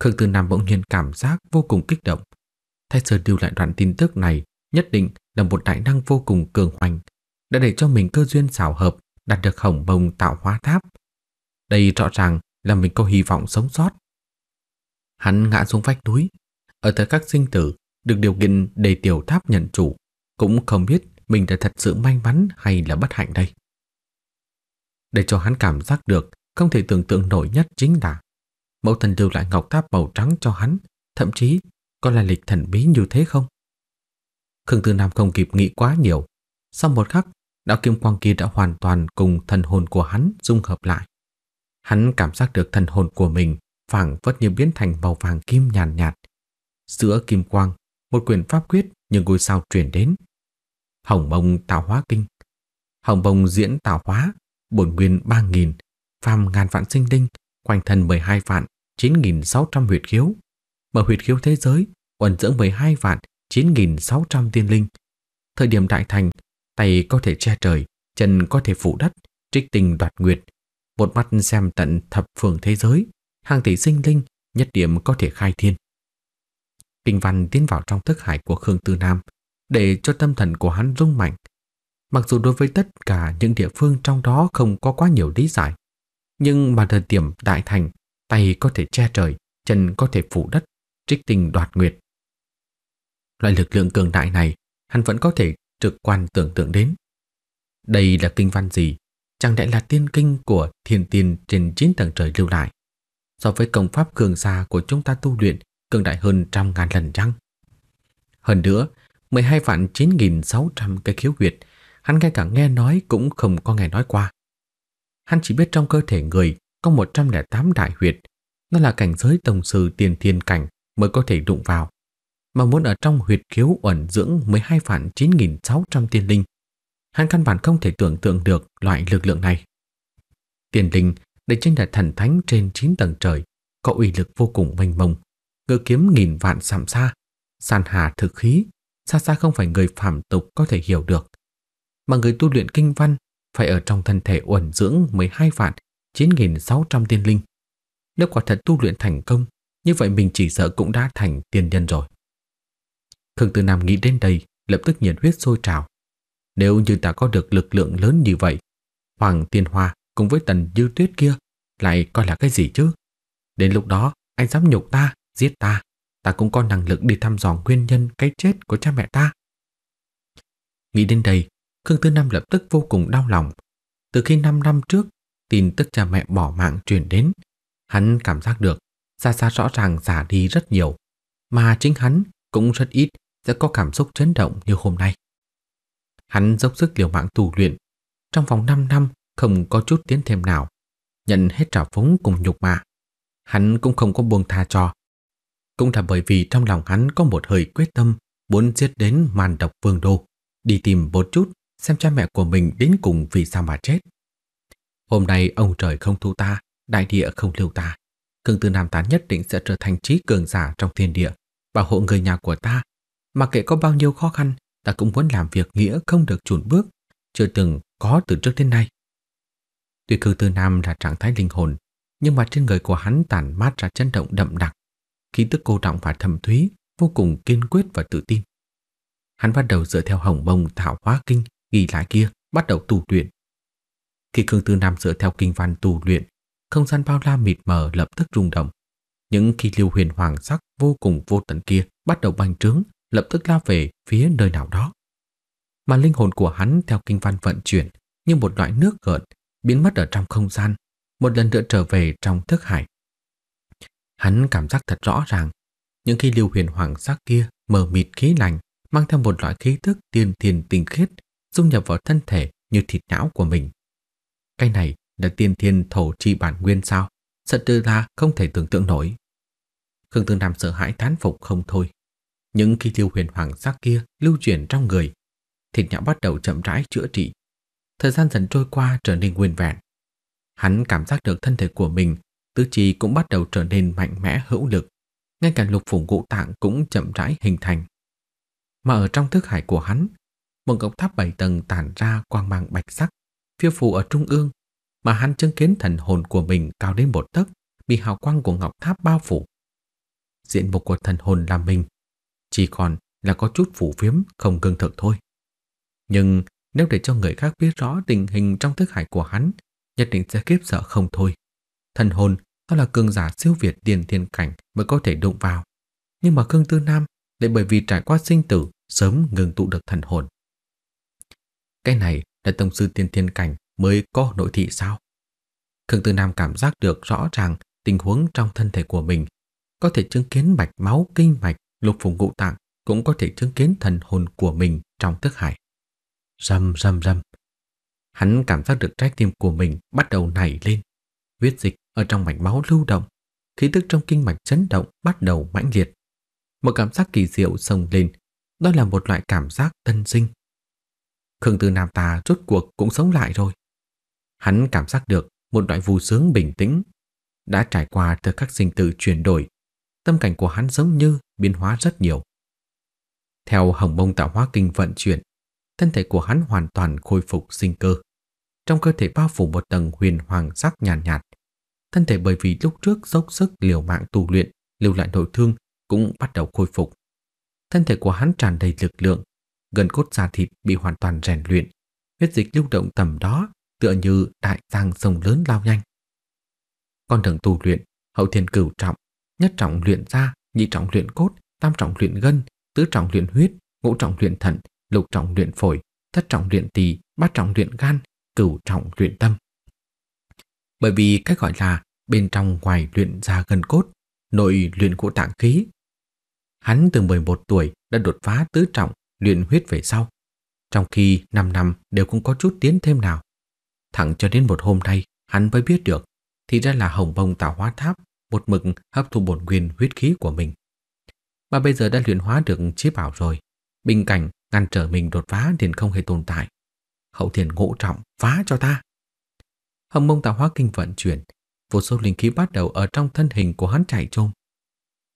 Khương Tư Nam bỗng nhiên cảm giác vô cùng kích động. thay Sơ điều lại đoạn tin tức này nhất định là một đại năng vô cùng cường hoành, đã để cho mình cơ duyên xảo hợp đạt được hồng bông tạo hóa tháp. Đây rõ ràng là mình có hy vọng sống sót. Hắn ngã xuống vách núi, ở thời các sinh tử được điều kiện để tiểu tháp nhận chủ, cũng không biết mình đã thật sự may mắn hay là bất hạnh đây. Để cho hắn cảm giác được không thể tưởng tượng nổi nhất chính là mẫu thần lưu lại ngọc tháp màu trắng cho hắn, thậm chí có là lịch thần bí như thế không? Khương Tư Nam không kịp nghĩ quá nhiều. Sau một khắc, đạo kim quang kia đã hoàn toàn cùng thần hồn của hắn dung hợp lại. Hắn cảm giác được thần hồn của mình phảng phất như biến thành màu vàng kim nhàn nhạt, Giữa kim quang, một quyển pháp quyết những ngôi sao truyền đến, Hồng Mông tạo Hóa Kinh. Hồng Mông diễn tạo Hóa, bổn nguyên ba nghìn phàm ngàn vạn sinh linh, quanh thân mười hai vạn, chín nghìn sáu trăm huyệt khiếu. Mở huyệt khiếu thế giới, quần dưỡng mười hai vạn, chín nghìn sáu trăm tiên linh. Thời điểm đại thành, tay có thể che trời, chân có thể phủ đất, trích tình đoạt nguyệt. Một mắt xem tận thập phường thế giới, hàng tỷ sinh linh, nhất điểm có thể khai thiên. Kinh văn tiến vào trong thức hải của Khương Tư Nam, để cho tâm thần của hắn rung mạnh. Mặc dù đối với tất cả những địa phương trong đó không có quá nhiều lý giải, nhưng mà thời điểm đại thành, tay có thể che trời, chân có thể phủ đất, trích tình đoạt nguyệt. Loại lực lượng cường đại này, hắn vẫn có thể trực quan tưởng tượng đến. Đây là kinh văn gì? Chẳng lẽ là tiên kinh của thiên tiên trên chín tầng trời lưu lại? So với công pháp cường xa của chúng ta tu luyện, cường đại hơn trăm ngàn lần chăng? Hơn nữa, 12 vạn 9.600 cái khiếu huyệt, hắn ngay cả nghe nói cũng không có nghe nói qua. Hắn chỉ biết trong cơ thể người có 108 đại huyệt, nó là cảnh giới tổng sư tiền thiên cảnh mới có thể đụng vào. Mà muốn ở trong huyệt khiếu ẩn dưỡng 12 vạn 9.600 tiên linh, hắn căn bản không thể tưởng tượng được loại lực lượng này. Tiên linh, đây chính là thần thánh trên 9 tầng trời, có uy lực vô cùng mênh mông, ngự kiếm nghìn vạn sạm xa, sàn hà thực khí xa xa không phải người phàm tục có thể hiểu được. Mà người tu luyện kinh văn phải ở trong thân thể uẩn dưỡng 12 vạn 9.600 tiên linh. Nếu quả thật tu luyện thành công, như vậy mình chỉ sợ cũng đã thành tiên nhân rồi. Khương Tư Nam nghĩ đến đây, lập tức nhiệt huyết sôi trào. Nếu như ta có được lực lượng lớn như vậy, Hoàng Tiên Hoa cùng với Tần Dư Tuyết kia lại coi là cái gì chứ? Đến lúc đó, anh dám nhục ta, giết ta, ta cũng có năng lực đi thăm dò nguyên nhân cái chết của cha mẹ ta. Nghĩ đến đây, Khương Tư Nam lập tức vô cùng đau lòng. Từ khi 5 năm trước, tin tức cha mẹ bỏ mạng truyền đến, hắn cảm giác được xa xa rõ ràng giả đi rất nhiều, mà chính hắn cũng rất ít sẽ có cảm xúc chấn động như hôm nay. Hắn dốc sức liều mạng tù luyện, trong vòng 5 năm không có chút tiến thêm nào, nhận hết trào phúng cùng nhục mạ. Hắn cũng không có buông tha cho cũng là bởi vì trong lòng hắn có một hơi quyết tâm muốn giết đến màn độc vương đô, đi tìm một chút xem cha mẹ của mình đến cùng vì sao mà chết. Hôm nay ông trời không thu ta, đại địa không lưu ta. Cường tư Nam Tán nhất định sẽ trở thành trí cường giả trong thiên địa, bảo hộ người nhà của ta. mặc kệ có bao nhiêu khó khăn, ta cũng muốn làm việc nghĩa không được chuẩn bước, chưa từng có từ trước đến nay. Tuy Cường tư Nam là trạng thái linh hồn, nhưng mà trên người của hắn tản mát ra chấn động đậm đặc, khí tức cô trọng và thầm thúy, vô cùng kiên quyết và tự tin. Hắn bắt đầu dựa theo hồng mông thảo hóa kinh ghi lại kia, bắt đầu tu luyện. Khi Khương Tư Nam dựa theo kinh văn tu luyện, không gian bao la mịt mờ lập tức rung động. Những khi lưu huyền hoàng sắc vô cùng vô tận kia bắt đầu bành trướng, lập tức lao về phía nơi nào đó. Mà linh hồn của hắn theo kinh văn vận chuyển như một loại nước gợn, biến mất ở trong không gian, một lần nữa trở về trong thức hải. Hắn cảm giác thật rõ ràng, những khi lưu huyền hoàng sắc kia mờ mịt khí lành, mang theo một loại khí thức tiên thiền tinh khiết, dung nhập vào thân thể như thịt não của mình. Cái này là tiên thiên thổ chi bản nguyên sao, thật tư là không thể tưởng tượng nổi. Khương Tương Nam sợ hãi thán phục không thôi. Những khi liều huyền hoàng sắc kia lưu chuyển trong người, thịt não bắt đầu chậm rãi chữa trị. Thời gian dần trôi qua trở nên nguyên vẹn. Hắn cảm giác được thân thể của mình tứ chi cũng bắt đầu trở nên mạnh mẽ hữu lực, ngay cả lục phủ ngũ tạng cũng chậm rãi hình thành. Mà ở trong thức hải của hắn, một ngọc tháp bảy tầng tản ra quang mang bạch sắc, phiêu phù ở trung ương, mà hắn chứng kiến thần hồn của mình cao đến một tấc, bị hào quang của ngọc tháp bao phủ. Diện mục của thần hồn là mình, chỉ còn là có chút phủ phiếm không gương thực thôi. Nhưng nếu để cho người khác biết rõ tình hình trong thức hải của hắn, nhất định sẽ kiếp sợ không thôi. Thần hồn đó là cường giả siêu việt tiền thiên cảnh mới có thể đụng vào. Nhưng mà Khương Tư Nam lại bởi vì trải qua sinh tử sớm ngừng tụ được thần hồn. Cái này là tổng sư tiên thiên cảnh mới có nội thị sao? Khương Tư Nam cảm giác được rõ ràng tình huống trong thân thể của mình, có thể chứng kiến mạch máu kinh mạch, lục phủ ngũ tạng, cũng có thể chứng kiến thần hồn của mình trong thức hải. Rầm rầm rầm. Hắn cảm giác được trái tim của mình bắt đầu nảy lên, huyết dịch ở trong mạch máu lưu động, khí tức trong kinh mạch chấn động bắt đầu mãnh liệt. Một cảm giác kỳ diệu sông lên, đó là một loại cảm giác tân sinh. Khương Tư Nam Tà rốt cuộc cũng sống lại rồi. Hắn cảm giác được một loại vui sướng bình tĩnh, đã trải qua từ các sinh tử chuyển đổi, tâm cảnh của hắn giống như biến hóa rất nhiều. Theo hồng bông tạo hóa kinh vận chuyển, thân thể của hắn hoàn toàn khôi phục sinh cơ. Trong cơ thể bao phủ một tầng huyền hoàng sắc nhàn nhạt, nhạt, thân thể bởi vì lúc trước dốc sức liều mạng tu luyện, lưu lại nội thương cũng bắt đầu khôi phục. Thân thể của hắn tràn đầy lực lượng, gần cốt da thịt bị hoàn toàn rèn luyện, huyết dịch lưu động tầm đó tựa như đại giang sông lớn lao nhanh. Con đường tu luyện, hậu thiên cửu trọng, nhất trọng luyện da, nhị trọng luyện cốt, tam trọng luyện gân, tứ trọng luyện huyết, ngũ trọng luyện thận, lục trọng luyện phổi, thất trọng luyện tỳ, bát trọng luyện gan, cửu trọng luyện tâm bởi vì cách gọi là bên trong ngoài luyện ra gần cốt, nội luyện ngũ tạng khí. Hắn từ 11 tuổi đã đột phá tứ trọng luyện huyết về sau, trong khi 5 năm đều không có chút tiến thêm nào. Thẳng cho đến một hôm nay, hắn mới biết được, thì ra là hồng bông tạo hóa tháp, một mực hấp thu bổn nguyên huyết khí của mình. Mà bây giờ đã luyện hóa được chí bảo rồi, bình cảnh ngăn trở mình đột phá liền không hề tồn tại. Hậu thiền ngũ trọng, phá cho ta! hồng mông tạo hóa kinh vận chuyển, vô số linh khí bắt đầu ở trong thân hình của hắn chảy trôm.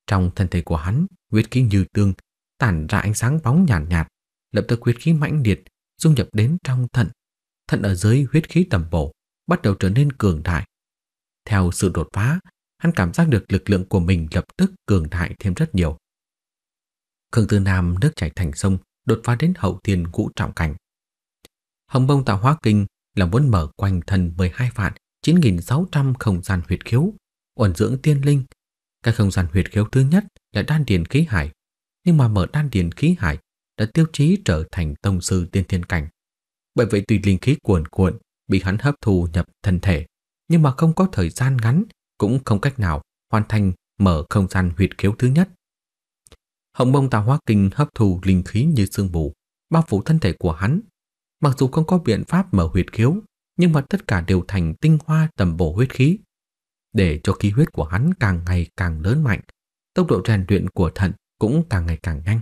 Trong thân thể của hắn, huyết khí như tương, tản ra ánh sáng bóng nhàn nhạt, nhạt, lập tức huyết khí mãnh liệt dung nhập đến trong thận. Thận ở dưới huyết khí tầm bổ bắt đầu trở nên cường đại. Theo sự đột phá, hắn cảm giác được lực lượng của mình lập tức cường đại thêm rất nhiều. Khương Tư Nam nước chảy thành sông, đột phá đến hậu thiên ngũ trọng cảnh. Hồng bông tạo hóa kinh là muốn mở quanh thân 12 vạn 9.600 không gian huyệt khiếu, ổn dưỡng tiên linh. Cái không gian huyệt khiếu thứ nhất là đan điền khí hải, nhưng mà mở đan điền khí hải đã tiêu chí trở thành tông sư tiên thiên cảnh. Bởi vậy tùy linh khí cuồn cuộn bị hắn hấp thu nhập thân thể, nhưng mà không có thời gian ngắn cũng không cách nào hoàn thành mở không gian huyệt khiếu thứ nhất. Hồng bông tà hoa kinh hấp thu linh khí như sương mù, bao phủ thân thể của hắn Mặc dù không có biện pháp mở huyệt khiếu, nhưng mà tất cả đều thành tinh hoa tầm bổ huyết khí. Để cho khí huyết của hắn càng ngày càng lớn mạnh, tốc độ rèn luyện của thận cũng càng ngày càng nhanh.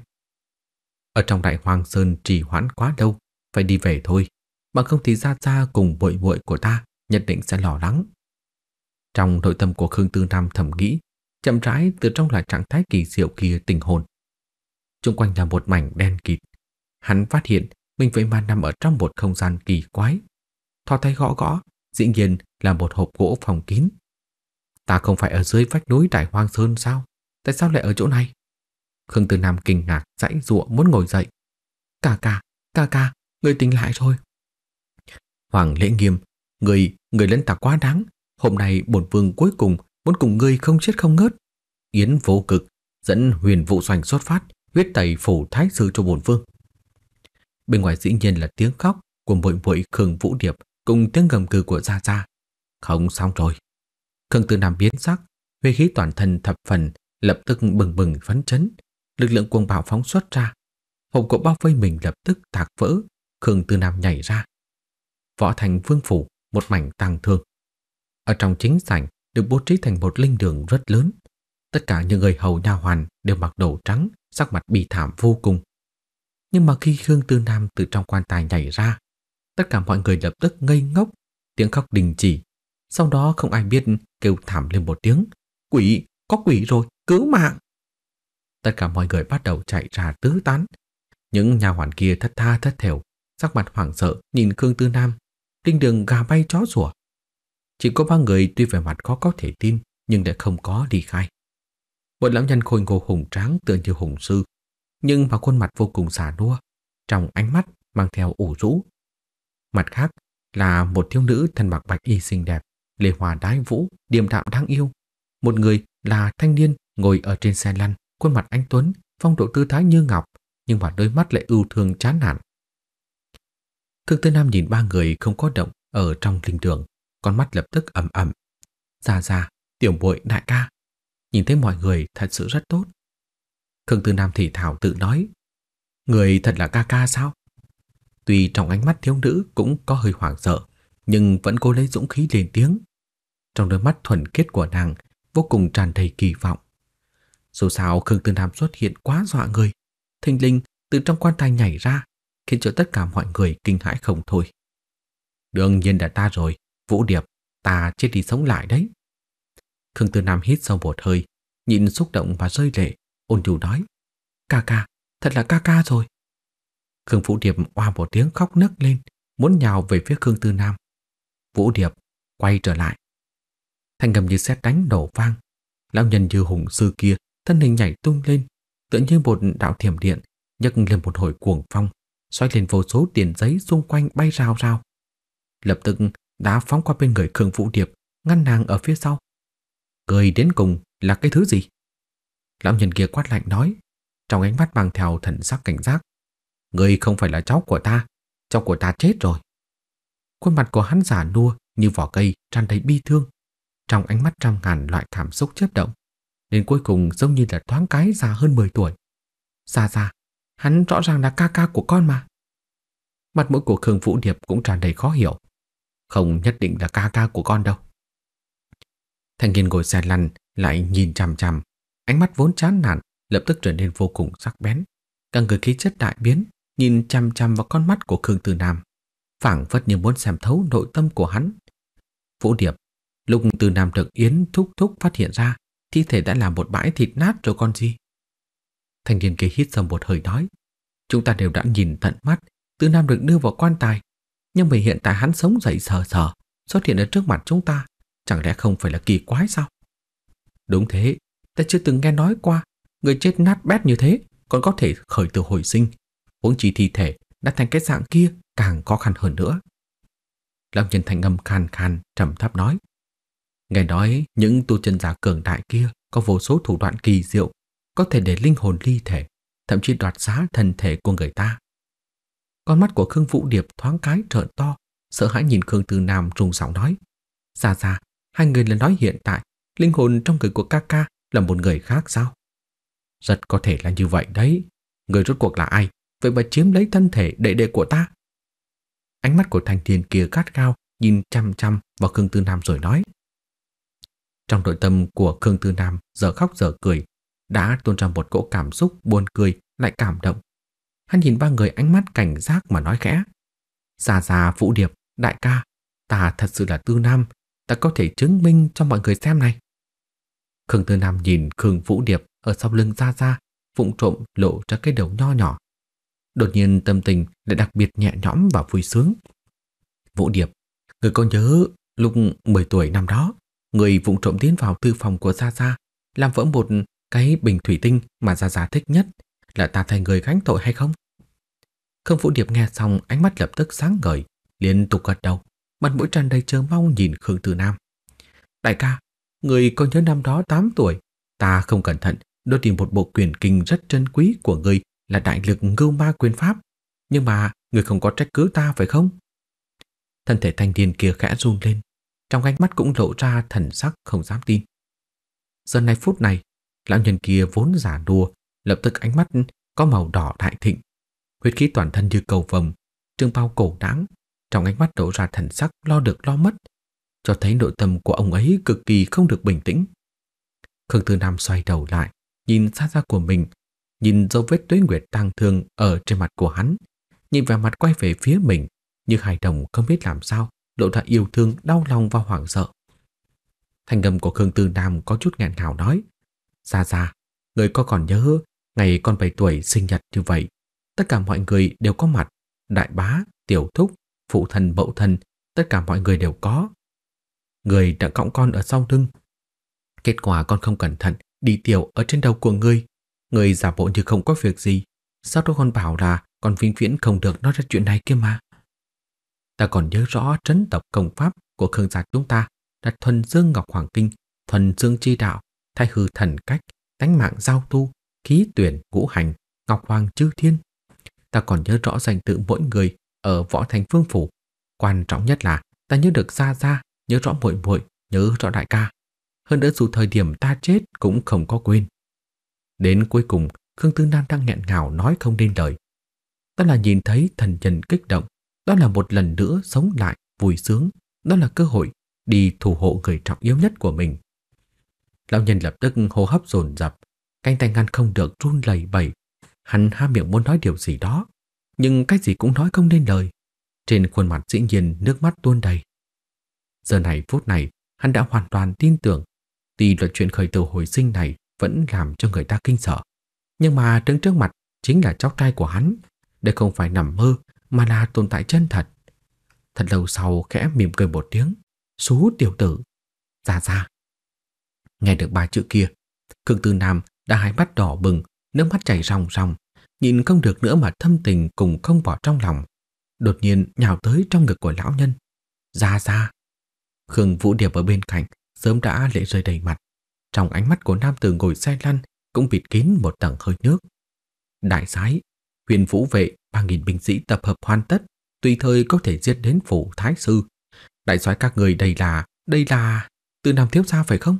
Ở trong đại hoàng sơn trì hoãn quá đâu, phải đi về thôi, bằng không thì ra ra cùng bội bội của ta nhất định sẽ lo lắng. Trong nội tâm của Khương Tư Nam thầm nghĩ, chậm rãi từ trong loại trạng thái kỳ diệu kia tình hồn. Trung quanh là một mảnh đen kịt. Hắn phát hiện mình vậy mà nằm ở trong một không gian kỳ quái. Thò tay gõ gõ, dĩ nhiên là một hộp gỗ phòng kín. Ta không phải ở dưới vách núi Đại Hoang Sơn sao? Tại sao lại ở chỗ này? Khương Tử Nam kinh ngạc, dãy dụa muốn ngồi dậy. Cà cà, cà cà, người tỉnh lại thôi. Hoàng lễ nghiêm, người, người lẫn ta quá đáng. Hôm nay bổn vương cuối cùng muốn cùng ngươi không chết không ngớt. Yến vô cực, dẫn huyền vụ xoành xuất phát, huyết tẩy phủ thái sư cho bổn vương. Bên ngoài dĩ nhiên là tiếng khóc của muội muội Khương Vũ Điệp cùng tiếng gầm gừ của Gia Gia. Không xong rồi. Khương Tư Nam biến sắc, huy khí toàn thân thập phần lập tức bừng bừng phấn chấn, lực lượng quân bạo phóng xuất ra. Hộp gỗ bao vây mình lập tức tạc vỡ, Khương Tư Nam nhảy ra. Võ thành vương phủ, một mảnh tàng thương. Ở trong chính sảnh được bố trí thành một linh đường rất lớn. Tất cả những người hầu nha hoàn đều mặc đồ trắng, sắc mặt bị thảm vô cùng. Nhưng mà khi Khương Tư Nam từ trong quan tài nhảy ra, tất cả mọi người lập tức ngây ngốc, tiếng khóc đình chỉ. Sau đó không ai biết kêu thảm lên một tiếng, quỷ, có quỷ rồi, cứu mạng. Tất cả mọi người bắt đầu chạy ra tứ tán. Những nhà hoàn kia thất tha thất thểu, sắc mặt hoảng sợ nhìn Khương Tư Nam, trên đường gà bay chó sủa. Chỉ có ba người tuy về mặt khó có thể tin, nhưng đã không có đi khai. Một lão nhân khôi ngô hùng tráng tựa như hùng sư, nhưng mà khuôn mặt vô cùng xả đua, trong ánh mắt mang theo ủ rũ. Mặt khác là một thiếu nữ thân mặc bạch y xinh đẹp, lê hòa đái vũ, điềm đạm đáng yêu. Một người là thanh niên ngồi ở trên xe lăn, khuôn mặt anh Tuấn, phong độ tư thái như ngọc, nhưng mà đôi mắt lại ưu thương chán nản. Thương Tư Nam nhìn ba người không có động ở trong linh đường, con mắt lập tức ẩm ẩm. Già già, tiểu bội đại ca. Nhìn thấy mọi người thật sự rất tốt, Khương Tư Nam thì thảo tự nói. Người thật là ca ca sao? Tuy trong ánh mắt thiếu nữ cũng có hơi hoảng sợ, nhưng vẫn cố lấy dũng khí lên tiếng. Trong đôi mắt thuần khiết của nàng vô cùng tràn đầy kỳ vọng. Dù sao Khương Tư Nam xuất hiện quá dọa người, thình Linh từ trong quan tài nhảy ra, khiến cho tất cả mọi người kinh hãi không thôi. Đương nhiên là ta rồi, Vũ Điệp, ta chết đi sống lại đấy. Khương Tư Nam hít sâu một hơi, nhìn xúc động và rơi lệ. Ôn chủ nói, ca ca, thật là ca ca rồi. Khương Vũ Điệp oa một tiếng khóc nấc lên, muốn nhào về phía Khương Tư Nam. Vũ Điệp quay trở lại. Thanh ngầm như xét đánh đổ vang. Lão nhân như hùng sư kia, thân hình nhảy tung lên, tựa như một đạo thiểm điện, nhấc lên một hồi cuồng phong, xoay lên vô số tiền giấy xung quanh bay rào rào. Lập tức đã phóng qua bên người Khương Vũ Điệp, ngăn nàng ở phía sau. Cười đến cùng là cái thứ gì? Lão nhân kia quát lạnh nói, trong ánh mắt mang theo thần sắc cảnh giác. Người không phải là cháu của ta, cháu của ta chết rồi. Khuôn mặt của hắn giả nua như vỏ cây tràn đầy bi thương. Trong ánh mắt trăm ngàn loại cảm xúc chớp động, đến cuối cùng giống như là thoáng cái già hơn 10 tuổi. Xa xa, hắn rõ ràng là ca ca của con mà. Mặt mũi của Khương Vũ Điệp cũng tràn đầy khó hiểu. Không nhất định là ca ca của con đâu. Thanh niên ngồi xe lăn lại nhìn chằm chằm Ánh mắt vốn chán nản lập tức trở nên vô cùng sắc bén. Cả người khí chất đại biến, nhìn chăm chăm vào con mắt của Khương Tử Nam, phảng phất như muốn xem thấu nội tâm của hắn. Vũ Điệp, lúc Từ Nam được Yến thúc thúc phát hiện ra, thi thể đã là một bãi thịt nát rồi con gì. Thanh niên kia hít sâu một hơi nói, chúng ta đều đã nhìn tận mắt, Từ Nam được đưa vào quan tài, nhưng mà hiện tại hắn sống dậy sờ sờ, xuất hiện ở trước mặt chúng ta, chẳng lẽ không phải là kỳ quái sao? Đúng thế, ta chưa từng nghe nói qua người chết nát bét như thế còn có thể khởi từ hồi sinh. Huống chỉ thi thể đã thành cái dạng kia càng khó khăn hơn nữa. Lão nhân thành âm khan khan trầm thấp nói. Nghe nói những tu chân giả cường đại kia có vô số thủ đoạn kỳ diệu có thể để linh hồn ly thể, thậm chí đoạt xá thân thể của người ta. Con mắt của Khương Vũ Điệp thoáng cái trợn to, sợ hãi nhìn Khương Tư Nam trùng giọng nói. Ra ra, hai người lần nói hiện tại, linh hồn trong người của ca ca là một người khác sao? Rất có thể là như vậy đấy. Người rốt cuộc là ai? Vậy mà chiếm lấy thân thể đệ đệ của ta. Ánh mắt của thanh thiên kia cát cao nhìn chăm chăm vào Khương Tư Nam rồi nói. Trong nội tâm của Khương Tư Nam giờ khóc giờ cười, đã tuôn ra một cỗ cảm xúc buồn cười lại cảm động. Hắn nhìn ba người ánh mắt cảnh giác mà nói khẽ. Già già Vũ Điệp, đại ca, ta thật sự là Tư Nam, ta có thể chứng minh cho mọi người xem này. Khương Tư Nam nhìn Khương Vũ Điệp ở sau lưng ra ra, vụng trộm lộ ra cái đầu nho nhỏ. Đột nhiên tâm tình lại đặc biệt nhẹ nhõm và vui sướng. Vũ Điệp, người có nhớ lúc 10 tuổi năm đó, người vụng trộm tiến vào thư phòng của Gia Gia, làm vỡ một cái bình thủy tinh mà Gia Gia thích nhất, là ta thay người gánh tội hay không? Khương Vũ Điệp nghe xong ánh mắt lập tức sáng ngời, liên tục gật đầu, mặt mũi tràn đầy chờ mong nhìn Khương Tử Nam. Đại ca, Người có nhớ năm đó 8 tuổi, ta không cẩn thận đốt tìm một bộ quyền kinh rất trân quý của người là đại lực ngưu ma quyền pháp. Nhưng mà người không có trách cứ ta phải không? Thân thể thanh niên kia khẽ run lên, trong ánh mắt cũng lộ ra thần sắc không dám tin. Giờ này phút này, lão nhân kia vốn giả đùa, lập tức ánh mắt có màu đỏ đại thịnh. Huyết khí toàn thân như cầu vồng, trương bao cổ đáng, trong ánh mắt đổ ra thần sắc lo được lo mất, cho thấy nội tâm của ông ấy cực kỳ không được bình tĩnh. Khương Tư Nam xoay đầu lại, nhìn xa xa của mình, nhìn dấu vết tuế nguyệt tang thương ở trên mặt của hắn, nhìn vẻ mặt quay về phía mình, như hài đồng không biết làm sao, lộ ra yêu thương, đau lòng và hoảng sợ. Thành âm của Khương Tư Nam có chút nghẹn ngào nói, Gia Gia, người có còn nhớ ngày con 7 tuổi sinh nhật như vậy, tất cả mọi người đều có mặt, đại bá, tiểu thúc, phụ thần mẫu thần, tất cả mọi người đều có người đã cõng con ở sau lưng. Kết quả con không cẩn thận, đi tiểu ở trên đầu của người. Người giả bộ như không có việc gì. Sao đó con bảo là con vĩnh viễn không được nói ra chuyện này kia mà. Ta còn nhớ rõ trấn tộc công pháp của Khương giả chúng ta là thuần dương ngọc hoàng kinh, thuần dương chi đạo, thay hư thần cách, tánh mạng giao tu, khí tuyển ngũ hành, ngọc hoàng chư thiên. Ta còn nhớ rõ danh tự mỗi người ở võ thành phương phủ. Quan trọng nhất là ta nhớ được Gia Gia nhớ rõ muội muội, nhớ rõ đại ca. Hơn nữa dù thời điểm ta chết cũng không có quên. Đến cuối cùng, Khương Tư Nam đang nghẹn ngào nói không nên lời. Đó là nhìn thấy thần nhân kích động, đó là một lần nữa sống lại, vui sướng, đó là cơ hội đi thủ hộ người trọng yếu nhất của mình. Lão nhân lập tức hô hấp dồn dập, canh tay ngăn không được run lẩy bẩy. Hắn há miệng muốn nói điều gì đó, nhưng cái gì cũng nói không nên lời. Trên khuôn mặt dĩ nhiên nước mắt tuôn đầy. Giờ này phút này, hắn đã hoàn toàn tin tưởng, tuy là chuyện khởi đầu hồi sinh này vẫn làm cho người ta kinh sợ. Nhưng mà đứng trước mặt chính là cháu trai của hắn, đây không phải nằm mơ mà là tồn tại chân thật. Thật lâu sau khẽ mỉm cười một tiếng, xú tiểu tử." "Dạ dạ." Nghe được ba chữ kia, Cực Tư Nam đã hai mắt đỏ bừng, nước mắt chảy ròng ròng, nhìn không được nữa mà thâm tình cùng không bỏ trong lòng. Đột nhiên nhào tới trong ngực của lão nhân. "Gia gia, Khương Vũ Điệp ở bên cạnh sớm đã lệ rơi đầy mặt. Trong ánh mắt của nam tử ngồi xe lăn cũng bịt kín một tầng hơi nước. Đại sái, huyền vũ vệ 3.000 binh sĩ tập hợp hoàn tất, tùy thời có thể giết đến phủ thái sư. Đại soái các người đây là, đây là, từ Nam Thiếu Gia phải không?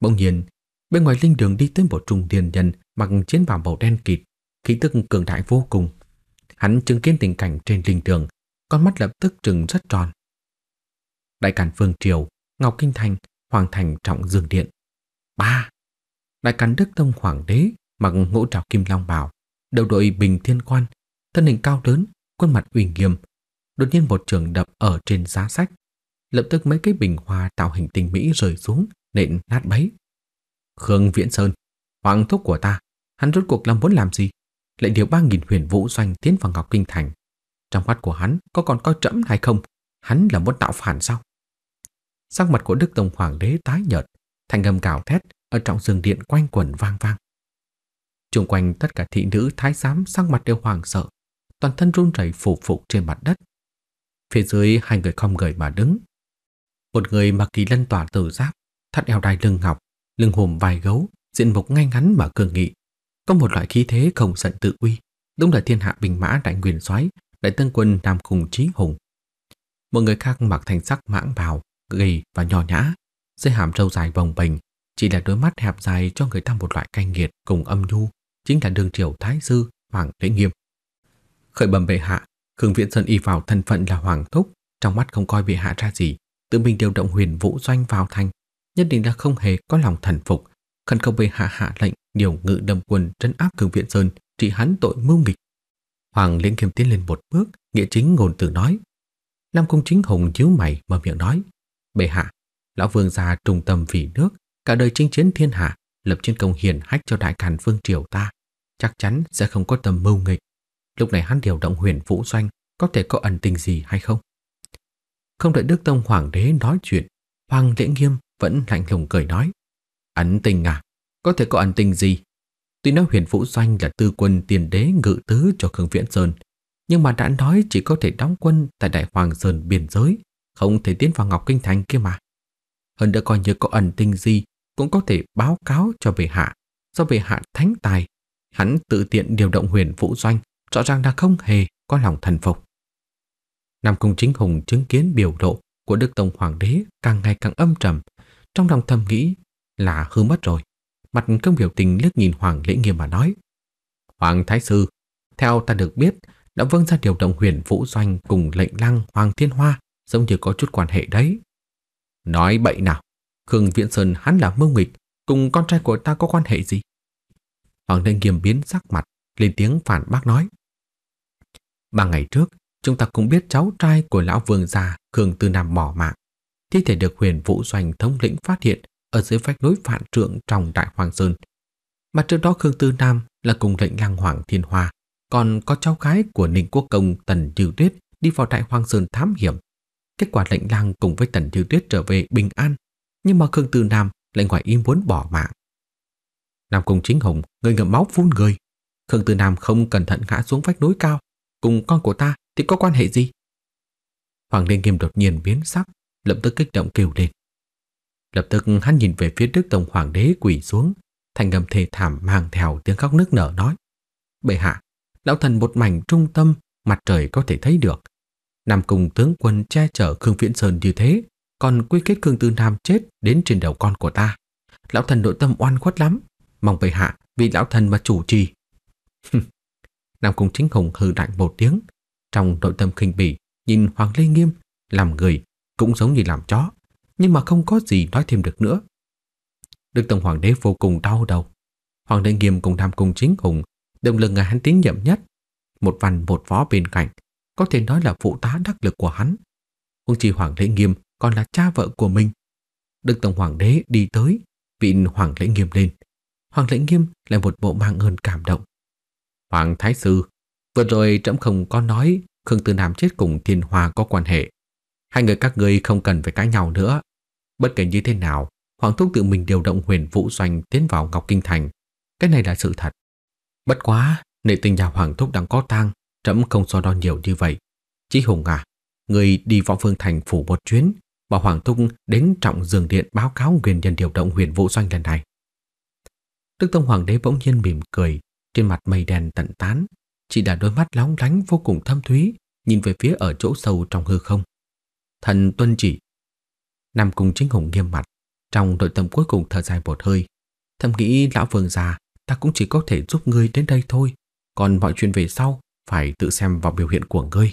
Bỗng nhiên, bên ngoài linh đường đi tới một trung tiền nhân mặc chiến bào màu đen kịt, khí tức cường đại vô cùng. Hắn chứng kiến tình cảnh trên linh đường, con mắt lập tức trừng rất tròn, Đại Càn Phương Triều, Ngọc Kinh Thành, Hoàng Thành Trọng Dương Điện. 3. Đại Càn Đức Tông Hoàng đế mặc ngũ trảo kim long bào, đầu đội bình thiên quan, thân hình cao lớn, khuôn mặt uy nghiêm. Đột nhiên một trường đập ở trên giá sách, lập tức mấy cái bình hoa tạo hình tinh mỹ rơi xuống, nện nát bấy. Khương Viễn Sơn, hoàng thúc của ta, hắn rốt cuộc là muốn làm gì? lệnh điều 3.000 huyền vũ doanh tiến vào Ngọc Kinh Thành. Trong mắt của hắn có còn coi trẫm hay không? Hắn là muốn tạo phản sao? Sắc mặt của Đức Tông Hoàng đế tái nhợt, thành âm cào thét ở trong rừng điện quanh quẩn vang vang. Trung quanh tất cả thị nữ thái giám sắc mặt đều hoàng sợ, toàn thân run rẩy phủ phục trên mặt đất. Phía dưới hai người không người mà đứng. Một người mặc kỳ lân tỏa tử giáp, thắt eo đai lưng ngọc, lưng hùm vài gấu, diện mục ngay ngắn mà cường nghị. Có một loại khí thế không giận tự uy, đúng là thiên hạ bình mã đại nguyên soái đại tân quân Nam cùng Chí Hùng. Một người khác mặc thành sắc mãng bào, gầy và nhỏ nhã, dây hàm trâu dài bồng bềnh, chỉ là đôi mắt hẹp dài cho người ta một loại cay nghiệt cùng âm nhu, chính là đường triều thái sư Hoàng lễ Nghiêm. Khởi bẩm bệ hạ, Khương Viễn Sơn y vào thân phận là hoàng thúc, trong mắt không coi bệ hạ ra gì, tự mình điều động huyền vũ doanh vào thành, nhất định là không hề có lòng thần phục, khẩn cầu bệ hạ hạ lệnh điều ngự đâm quân trấn áp Khương Viễn Sơn, trị hắn tội mưu nghịch. Hoàng Liên Kiêm tiến lên một bước, nghĩa chính ngôn từ nói. nam Cung Chính Hùng chiếu mày mở miệng nói. Bệ hạ, lão vương gia trung tâm vì nước, cả đời chinh chiến thiên hạ, lập chiến công hiển hách cho đại càn vương triều ta, chắc chắn sẽ không có tầm mưu nghịch. Lúc này hắn điều động huyền vũ doanh, có thể có ẩn tình gì hay không? Không đợi Đức Tông Hoàng đế nói chuyện, Hoàng lễ nghiêm vẫn lạnh lùng cười nói. Ẩn tình à? Có thể có ẩn tình gì? Tuy nói huyền vũ doanh là tư quân tiền đế ngự tứ cho Khương Viễn Sơn, nhưng mà đã nói chỉ có thể đóng quân tại Đại Hoàng Sơn biên giới không thể tiến vào Ngọc Kinh Thành kia mà. Hơn nữa coi như có ẩn tình gì cũng có thể báo cáo cho bệ hạ. Do bệ hạ thánh tài, hắn tự tiện điều động huyền vũ doanh, rõ ràng là không hề có lòng thần phục. Nam Cung Chính Hùng chứng kiến biểu độ của Đức Tông Hoàng đế càng ngày càng âm trầm, trong lòng thầm nghĩ là hư mất rồi. Mặt công biểu tình liếc nhìn Hoàng lễ nghiêm mà nói. Hoàng Thái Sư, theo ta được biết, đã vâng ra điều động huyền vũ doanh cùng lệnh lăng Hoàng Thiên Hoa giống như có chút quan hệ đấy. Nói bậy nào, Khương Viễn Sơn hắn là mưu nghịch, cùng con trai của ta có quan hệ gì? Hoàng Đinh Nghiêm biến sắc mặt, lên tiếng phản bác nói. Ba ngày trước, chúng ta cũng biết cháu trai của lão vương gia Khương Tư Nam bỏ mạng. Thi thể được huyền vũ doanh thống lĩnh phát hiện ở dưới vách núi phản trượng trong Đại Hoàng Sơn. Mà trước đó Khương Tư Nam là cùng lệnh lang hoàng thiên hoa, còn có cháu gái của Ninh Quốc Công Tần Như Tuyết đi vào Đại Hoàng Sơn thám hiểm Kết quả lệnh lang cùng với Tần Thiếu Tuyết trở về bình an, nhưng mà Khương Từ Nam lại ngoài ý muốn bỏ mạng. Nam Cung Chính Hùng, người ngậm máu phun người. Khương Từ Nam không cẩn thận ngã xuống vách núi cao, cùng con của ta thì có quan hệ gì? Hoàng Liên Nghiêm đột nhiên biến sắc, lập tức kích động kêu lên. Lập tức hắn nhìn về phía Đức Tổng Hoàng đế quỳ xuống, thành ngầm thề thảm mang theo tiếng khóc nức nở nói. Bệ hạ, lão thần một mảnh trung tâm, mặt trời có thể thấy được, Nam Cung tướng quân che chở Khương Viễn Sơn như thế, còn quy kết Khương Tư Nam chết đến trên đầu con của ta. Lão thần nội tâm oan khuất lắm, mong bệ hạ vì lão thần mà chủ trì. Nam Cung Chính Hùng hừ đại một tiếng, trong nội tâm khinh bỉ, nhìn Hoàng Lê Nghiêm, làm người, cũng giống như làm chó, nhưng mà không có gì nói thêm được nữa. Đức Tông Hoàng đế vô cùng đau đầu. Hoàng đế Nghiêm cùng Nam Cung Chính Hùng, đồng lực là hắn tín nhiệm nhất. Một văn một võ bên cạnh, có thể nói là phụ tá đắc lực của hắn. Không chỉ Hoàng Lễ Nghiêm còn là cha vợ của mình. Đức Tổng Hoàng đế đi tới, vịn Hoàng Lễ Nghiêm lên. Hoàng Lễ Nghiêm lại một bộ mang ơn cảm động. Hoàng Thái Sư, vừa rồi trẫm không có nói Khương Tư Nam chết cùng Thiên Hòa có quan hệ. Hai người các ngươi không cần phải cãi nhau nữa. Bất kể như thế nào, Hoàng Thúc tự mình điều động huyền vũ doanh tiến vào Ngọc Kinh Thành. Cái này là sự thật. Bất quá, nệ tình nhà Hoàng Thúc đang có tang, trẫm không so đo nhiều như vậy. Chí Hùng à, người đi võ phương thành phủ một chuyến, bảo Hoàng thung đến trọng dường điện báo cáo nguyên nhân điều động huyền vũ doanh lần này. Đức Tông Hoàng đế bỗng nhiên mỉm cười, trên mặt mây đèn tận tán, chỉ đã đôi mắt lóng lánh vô cùng thâm thúy, nhìn về phía ở chỗ sâu trong hư không. Thần tuân chỉ. Nam Cung Chính Hùng nghiêm mặt, trong nội tâm cuối cùng thở dài một hơi. Thầm nghĩ lão vương già, ta cũng chỉ có thể giúp ngươi đến đây thôi, còn mọi chuyện về sau phải tự xem vào biểu hiện của ngươi.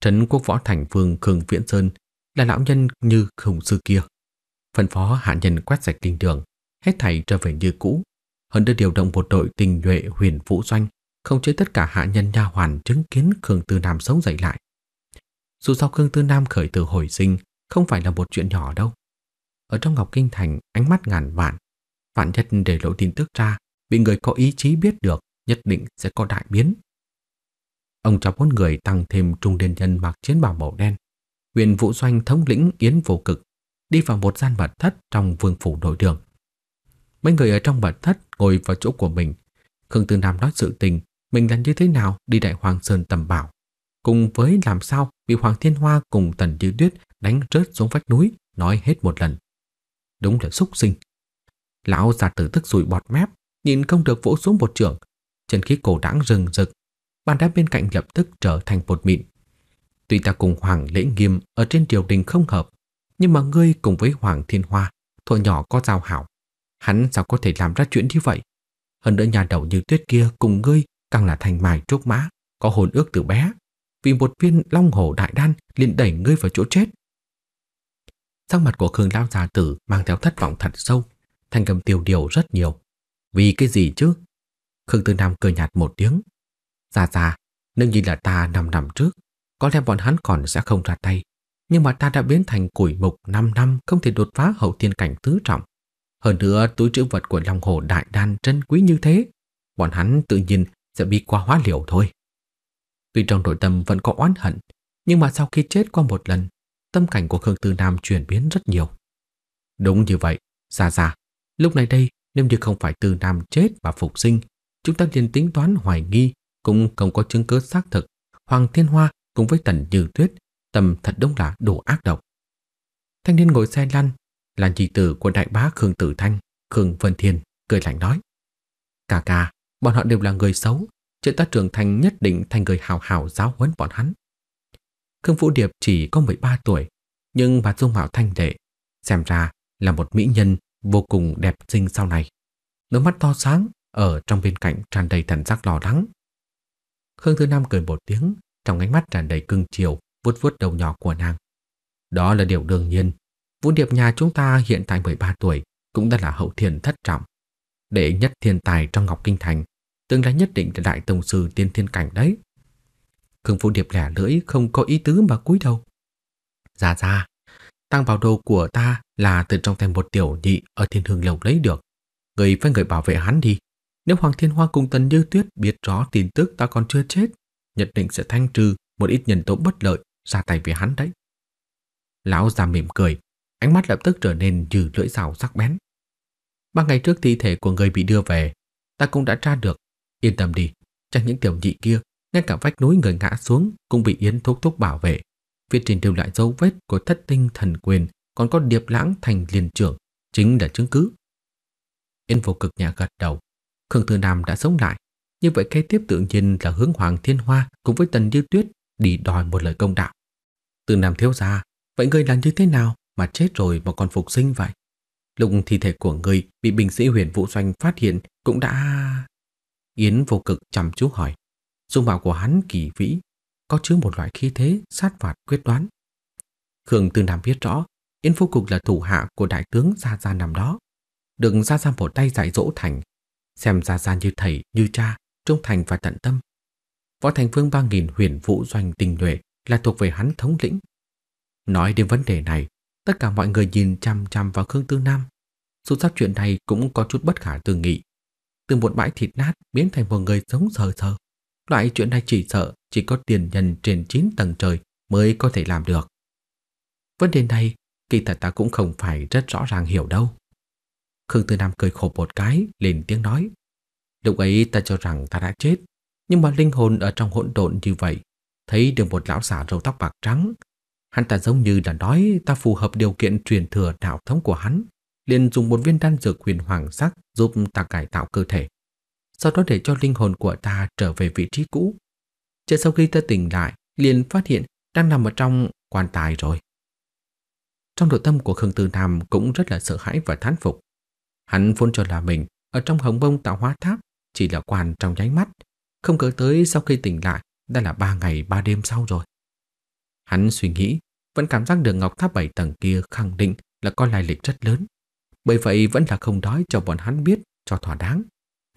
Trấn quốc võ thành vương Khương Viễn Sơn là lão nhân như khổng sư kia. phần phó hạ nhân quét sạch kinh đường, hết thảy trở về như cũ. Hơn đưa điều động một đội tình nhuệ huyền vũ doanh, không chế tất cả hạ nhân nha hoàn chứng kiến Khương Tư Nam sống dậy lại. Dù sao Khương Tư Nam khởi từ hồi sinh không phải là một chuyện nhỏ đâu. Ở trong Ngọc Kinh Thành, ánh mắt ngàn vạn, vạn nhất để lộ tin tức ra, bị người có ý chí biết được nhất định sẽ có đại biến. Ông cho bốn người tăng thêm trung liên nhân mặc chiến bào màu đen. Huyền Vũ Doanh thống lĩnh Yến Vô Cực đi vào một gian mật thất trong vương phủ nội đường. Mấy người ở trong mật thất ngồi vào chỗ của mình. Khương Tư Nam nói sự tình mình làm như thế nào đi đại hoàng sơn tầm bảo, cùng với làm sao bị Hoàng Thiên Hoa cùng Tần Như Tuyết đánh rớt xuống vách núi, nói hết một lần. Đúng là xúc sinh. Lão già tử tức rủi bọt mép, nhìn không được vỗ xuống một trường, chân khí cổ đãng rừng rực, bàn đá bên cạnh lập tức trở thành bột mịn. Tuy ta cùng Hoàng Lễ Nghiêm ở trên triều đình không hợp, nhưng mà ngươi cùng với Hoàng Thiên Hoa, thuở nhỏ có giao hảo, hắn sao có thể làm ra chuyện như vậy? Hơn nữa nhà đầu như tuyết kia cùng ngươi càng là thành mài trúc mã, có hồn ước từ bé. Vì một viên long hổ đại đan liền đẩy ngươi vào chỗ chết. sắc mặt của Khương Lao già tử mang theo thất vọng thật sâu, thành cầm tiêu điều rất nhiều. Vì cái gì chứ? Khương Tư Nam cười nhạt một tiếng. Dạ dạ, nếu như là ta 5 năm trước, có lẽ bọn hắn còn sẽ không ra tay. Nhưng mà ta đã biến thành củi mục 5 năm không thể đột phá hậu thiên cảnh tứ trọng. Hơn nữa túi trữ vật của Long Hồ Đại Đan trân quý như thế, bọn hắn tự nhiên sẽ bị qua hóa liều thôi. Tuy trong nội tâm vẫn có oán hận, nhưng mà sau khi chết qua một lần, tâm cảnh của Khương Tư Nam chuyển biến rất nhiều. Đúng như vậy, xa xa, lúc này đây nếu như không phải Tư Nam chết và phục sinh chúng ta liền tính toán hoài nghi cũng không có chứng cứ xác thực. Hoàng Thiên Hoa cùng với Tần Như Tuyết tầm thật đúng là đủ ác độc. Thanh niên ngồi xe lăn, là chỉ tử của đại bá Khương Tử Thanh, Khương Vân Thiên, cười lạnh nói. cả cả bọn họ đều là người xấu, chuyện ta trưởng thành nhất định thành người hào hào giáo huấn bọn hắn. Khương Vũ Điệp chỉ có 13 tuổi, nhưng bà dung mạo thanh đệ, xem ra là một mỹ nhân vô cùng đẹp xinh sau này. Đôi mắt to sáng, ở trong bên cạnh tràn đầy thần sắc lo lắng. Khương Thứ năm cười một tiếng, trong ánh mắt tràn đầy cưng chiều, vuốt vuốt đầu nhỏ của nàng. Đó là điều đương nhiên. Vũ điệp nhà chúng ta hiện tại 13 tuổi cũng đã là hậu thiên thất trọng. Đệ nhất thiên tài trong Ngọc Kinh Thành, tương lai nhất định là đại tổng sư tiên thiên cảnh đấy. Khương Vũ Điệp lẻ lưỡi không có ý tứ mà cúi đầu. Dạ ra, dạ. tăng bảo đồ của ta là từ trong tay một tiểu nhị ở thiên hương lầu lấy được. Người phải người bảo vệ hắn đi. Nếu Hoàng Thiên Hoa cùng Tần Như Tuyết biết rõ tin tức ta còn chưa chết, nhất định sẽ thanh trừ một ít nhân tố bất lợi ra tay với hắn đấy. Lão già mỉm cười, ánh mắt lập tức trở nên như lưỡi rào sắc bén. Ba ngày trước thi thể của người bị đưa về, ta cũng đã tra được. Yên tâm đi, chẳng những tiểu nhị kia, ngay cả vách núi người ngã xuống cũng bị Yến thúc thúc bảo vệ. Phía trình đều lại dấu vết của thất tinh thần quyền, còn có điệp lãng thành liền trưởng, chính là chứng cứ. Yên vô cực nhà gật đầu, Khương Tư Nam đã sống lại. Như vậy kế tiếp tự nhiên là hướng Hoàng Thiên Hoa cùng với Tần Như Tuyết đi đòi một lời công đạo. Từ Nam thiếu ra, vậy ngươi làm như thế nào mà chết rồi mà còn phục sinh vậy? Lúc thi thể của ngươi bị binh sĩ huyền Vũ doanh phát hiện cũng đã... Yến vô cực chăm chú hỏi. Dung mạo của hắn kỳ vĩ, có chứa một loại khí thế sát phạt quyết đoán. Khương Tư Nam biết rõ, Yến vô cực là thủ hạ của đại tướng Gia Gia nằm đó. Đừng Gia Gia một tay giải dỗ thành xem ra ra như thầy, như cha, trung thành và tận tâm. Võ Thành Phương ba nghìn huyền vũ doanh tình nhuệ là thuộc về hắn thống lĩnh. Nói đến vấn đề này, tất cả mọi người nhìn chăm chăm vào Khương Tư Nam. Dù sắp chuyện này cũng có chút bất khả tư nghị. Từ một bãi thịt nát biến thành một người sống sờ sờ. Loại chuyện này chỉ sợ chỉ có tiền nhân trên 9 tầng trời mới có thể làm được. Vấn đề này kỳ thật ta cũng không phải rất rõ ràng hiểu đâu. Khương Tư Nam cười khổ một cái, lên tiếng nói. Lúc ấy ta cho rằng ta đã chết, nhưng mà linh hồn ở trong hỗn độn như vậy, thấy được một lão giả râu tóc bạc trắng. Hắn ta giống như đã nói ta phù hợp điều kiện truyền thừa đạo thống của hắn, liền dùng một viên đan dược huyền hoàng sắc giúp ta cải tạo cơ thể. Sau đó để cho linh hồn của ta trở về vị trí cũ. Chờ sau khi ta tỉnh lại, liền phát hiện đang nằm ở trong quan tài rồi. Trong nội tâm của Khương Tư Nam cũng rất là sợ hãi và thán phục. Hắn vốn cho là mình ở trong hồng bông tạo hóa tháp chỉ là quan trong nháy mắt, không ngờ tới sau khi tỉnh lại đã là ba ngày ba đêm sau rồi. Hắn suy nghĩ, vẫn cảm giác được ngọc tháp bảy tầng kia khẳng định là có lai lịch rất lớn. Bởi vậy vẫn là không nói cho bọn hắn biết cho thỏa đáng.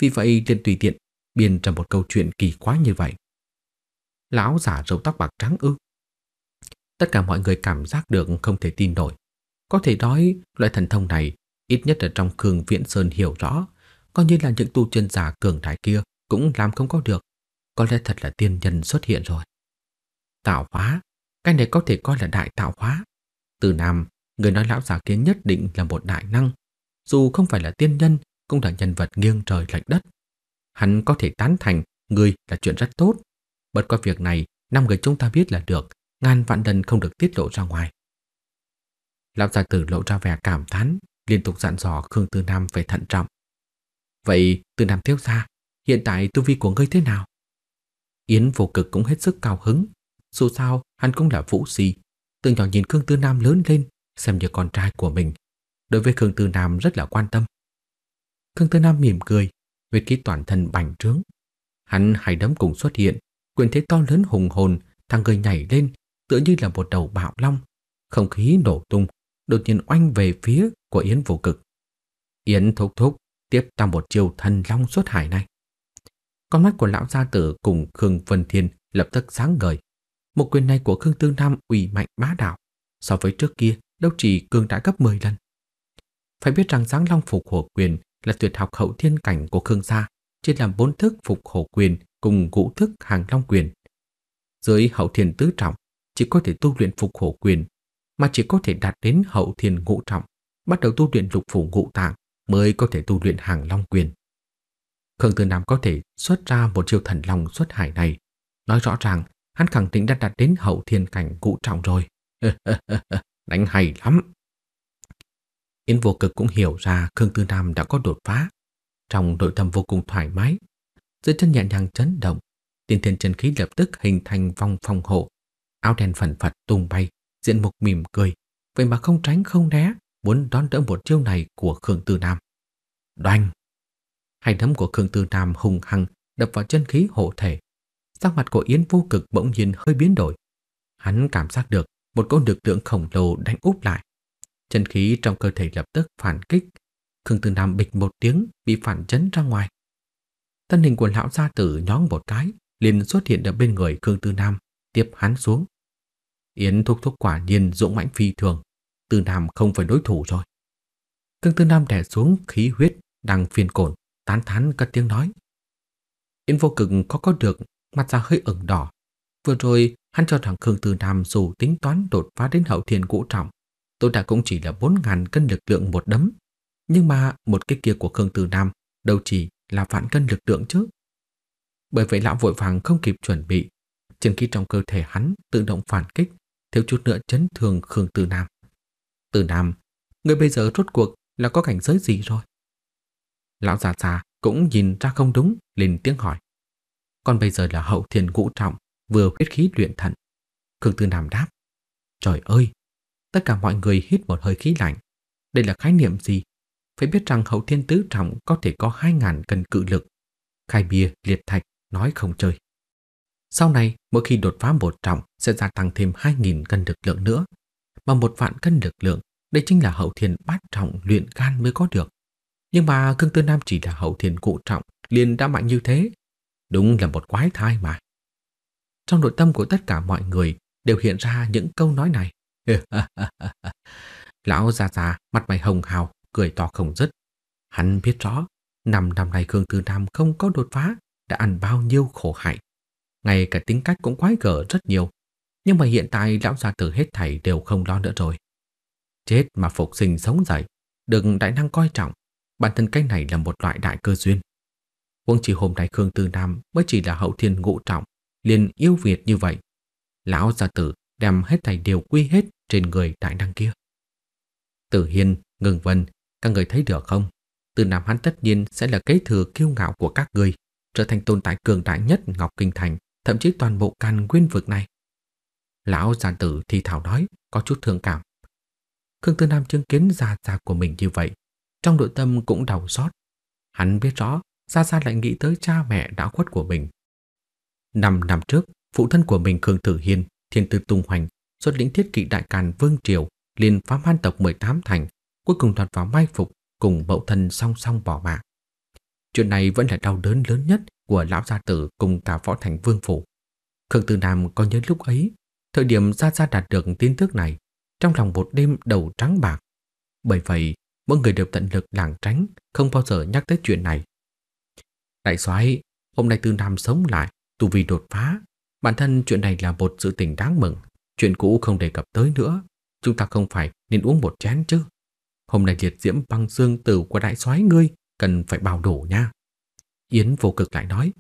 Vì vậy liền tùy tiện biên ra một câu chuyện kỳ quái như vậy. Lão giả râu tóc bạc trắng ư. Tất cả mọi người cảm giác được không thể tin nổi. Có thể nói loại thần thông này Ít nhất ở trong Khương Viễn Sơn hiểu rõ, coi như là những tu chân giả cường đại kia cũng làm không có được. Có lẽ thật là tiên nhân xuất hiện rồi. Tạo hóa, cái này có thể coi là đại tạo hóa. Từ Nam, người nói lão giả kia nhất định là một đại năng. Dù không phải là tiên nhân, cũng là nhân vật nghiêng trời lệch đất. Hắn có thể tán thành người là chuyện rất tốt. Bất qua việc này, năm người chúng ta biết là được, ngàn vạn lần không được tiết lộ ra ngoài. Lão giả tử lộ ra vẻ cảm thán, liên tục dặn dò Khương Tư Nam phải thận trọng. Vậy Tư Nam thiếu ra hiện tại tu vi của ngươi thế nào? Yến vô cực cũng hết sức cao hứng, dù sao hắn cũng là vũ sĩ, từ nhỏ nhìn Khương Tư Nam lớn lên, xem như con trai của mình, đối với Khương Tư Nam rất là quan tâm. Khương Tư Nam mỉm cười, huyết khí toàn thân bành trướng. Hắn hai đấm cùng xuất hiện, quyền thế to lớn hùng hồn, thằng người nhảy lên, tựa như là một đầu bạo long. Không khí nổ tung, đột nhiên oanh về phía của Yến Vũ Cực. Yến thúc thúc tiếp trong một chiêu thần long xuất hải này. Con mắt của lão gia tử cùng Khương Vân Thiên lập tức sáng ngời. Một quyền này của Khương Tương Nam ủy mạnh bá đạo, so với trước kia đâu chỉ cường đã gấp 10 lần. Phải biết rằng Giáng Long phục hổ quyền là tuyệt học hậu thiên cảnh của Khương gia, chia làm bốn thức phục hổ quyền cùng ngũ thức hàng long quyền. Dưới hậu thiên tứ trọng, chỉ có thể tu luyện phục hổ quyền, mà chỉ có thể đạt đến hậu thiên ngũ trọng bắt đầu tu luyện lục phủ ngũ tạng mới có thể tu luyện hàng long quyền. Khương Tư Nam có thể xuất ra một chiêu thần long xuất hải này, nói rõ ràng hắn khẳng định đã đạt đến hậu thiên cảnh cụ trọng rồi. Đánh hay lắm. Yến vô cực cũng hiểu ra Khương Tư Nam đã có đột phá. Trong nội tâm vô cùng thoải mái, dưới chân nhẹ nhàng chấn động, tiên thiên chân khí lập tức hình thành vong phòng hộ, áo đen phần phật tung bay, diện mục mỉm cười, vậy mà không tránh không né, muốn đón đỡ một chiêu này của Khương Tư Nam. Đoanh! Hai đấm của Khương Tư Nam hùng hăng đập vào chân khí hộ thể. Sắc mặt của Yến vô cực bỗng nhiên hơi biến đổi. Hắn cảm giác được một cơn lực lượng khổng lồ đánh úp lại. Chân khí trong cơ thể lập tức phản kích. Khương Tư Nam bịch một tiếng bị phản chấn ra ngoài. Thân hình của lão gia tử nhón một cái, liền xuất hiện ở bên người Khương Tư Nam, tiếp hắn xuống. Yến thúc thúc quả nhiên dũng mãnh phi thường. Tư Nam không phải đối thủ rồi. Cương Tư Nam đè xuống khí huyết đang phiền cồn, tán thán các tiếng nói. Yên vô cực có có được, mặt ra hơi ửng đỏ. Vừa rồi, hắn cho rằng Khương Tư Nam dù tính toán đột phá đến hậu thiên cũ trọng, tôi đã cũng chỉ là 4.000 cân lực lượng một đấm. Nhưng mà một cái kia của Khương Tư Nam đâu chỉ là vạn cân lực lượng chứ. Bởi vậy lão vội vàng không kịp chuẩn bị, trường khi trong cơ thể hắn tự động phản kích, thiếu chút nữa chấn thương Khương Tư Nam. Từ Nam, người bây giờ rốt cuộc là có cảnh giới gì rồi? Lão già già cũng nhìn ra không đúng, liền tiếng hỏi. Còn bây giờ là hậu thiên ngũ trọng, vừa huyết khí luyện thận. Khương Tư Nam đáp. Trời ơi! Tất cả mọi người hít một hơi khí lạnh. Đây là khái niệm gì? Phải biết rằng hậu thiên tứ trọng có thể có hai ngàn cân cự lực. Khai bia, liệt thạch, nói không chơi. Sau này, mỗi khi đột phá một trọng sẽ gia tăng thêm 2.000 cân lực lượng nữa, và một vạn cân lực lượng, đây chính là hậu thiền bát trọng luyện gan mới có được. Nhưng mà Khương Tư Nam chỉ là hậu thiền cụ trọng, liền đã mạnh như thế. Đúng là một quái thai mà. Trong nội tâm của tất cả mọi người đều hiện ra những câu nói này. Lão già già, mặt mày hồng hào, cười to không dứt. Hắn biết rõ, năm năm nay Khương Tư Nam không có đột phá, đã ăn bao nhiêu khổ hại. Ngay cả tính cách cũng quái gở rất nhiều, nhưng mà hiện tại lão gia tử hết thảy đều không lo nữa rồi. Chết mà phục sinh sống dậy, được đại năng coi trọng. Bản thân cái này là một loại đại cơ duyên. Quân chỉ hôm nay Khương Tư Nam mới chỉ là hậu thiên ngũ trọng, liền yêu Việt như vậy. Lão gia tử đem hết thảy đều quy hết trên người đại năng kia. Tử Hiên, Ngừng Vân, các người thấy được không? Từ Nam hắn tất nhiên sẽ là kế thừa kiêu ngạo của các người, trở thành tồn tại cường đại nhất Ngọc Kinh Thành, thậm chí toàn bộ căn nguyên vực này. Lão già tử thì thảo nói, có chút thương cảm. Khương Tư Nam chứng kiến gia gia của mình như vậy, trong nội tâm cũng đau xót. Hắn biết rõ, Gia Gia lại nghĩ tới cha mẹ đã khuất của mình. Năm năm trước, phụ thân của mình Khương Tử Hiên, thiên tư tung hoành, xuất lĩnh thiết kỵ đại càn Vương Triều, liền phá man tộc 18 thành, cuối cùng đoạt vào mai phục cùng mẫu thân song song bỏ mạng. Chuyện này vẫn là đau đớn lớn nhất của lão gia tử cùng cả võ thành vương phủ. Khương Tư Nam có nhớ lúc ấy Thời điểm gia gia đạt được tin tức này, trong lòng một đêm đầu trắng bạc. Bởi vậy, mọi người đều tận lực lảng tránh, không bao giờ nhắc tới chuyện này. Đại soái hôm nay Tư Nam sống lại, tu vì đột phá. Bản thân chuyện này là một sự tình đáng mừng, chuyện cũ không đề cập tới nữa. Chúng ta không phải nên uống một chén chứ. Hôm nay liệt diễm băng xương tử của đại soái ngươi cần phải bảo đủ nha. Yến vô cực lại nói,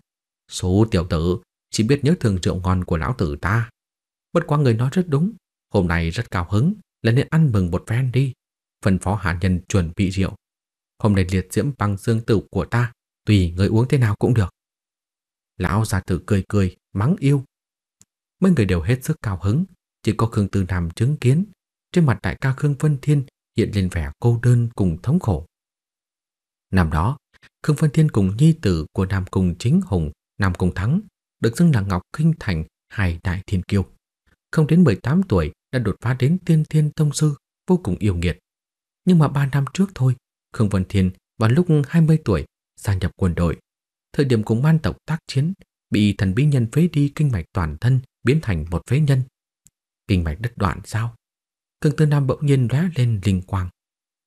số tiểu tử chỉ biết nhớ thương rượu ngon của lão tử ta. Bất quá người nói rất đúng, hôm nay rất cao hứng, là nên ăn mừng một phen đi. Phần phó hạ nhân chuẩn bị rượu. Hôm nay liệt diễm băng dương tử của ta, tùy người uống thế nào cũng được. Lão già tử cười cười, mắng yêu. Mấy người đều hết sức cao hứng, chỉ có Khương Tư Nam chứng kiến. Trên mặt đại ca Khương Vân Thiên hiện lên vẻ cô đơn cùng thống khổ. Năm đó, Khương Vân Thiên cùng nhi tử của Nam Cung Chính Hùng, Nam Cung Thắng, được xưng là Ngọc Kinh Thành hai đại thiên kiêu không đến 18 tuổi đã đột phá đến tiên thiên tông sư, vô cùng yêu nghiệt. Nhưng mà 3 năm trước thôi, Khương Vân Thiên vào lúc 20 tuổi gia nhập quân đội. Thời điểm cùng man tộc tác chiến, bị thần bí nhân phế đi kinh mạch toàn thân biến thành một phế nhân. Kinh mạch đứt đoạn sao? Cương Tư Nam bỗng nhiên lóe lên linh quang.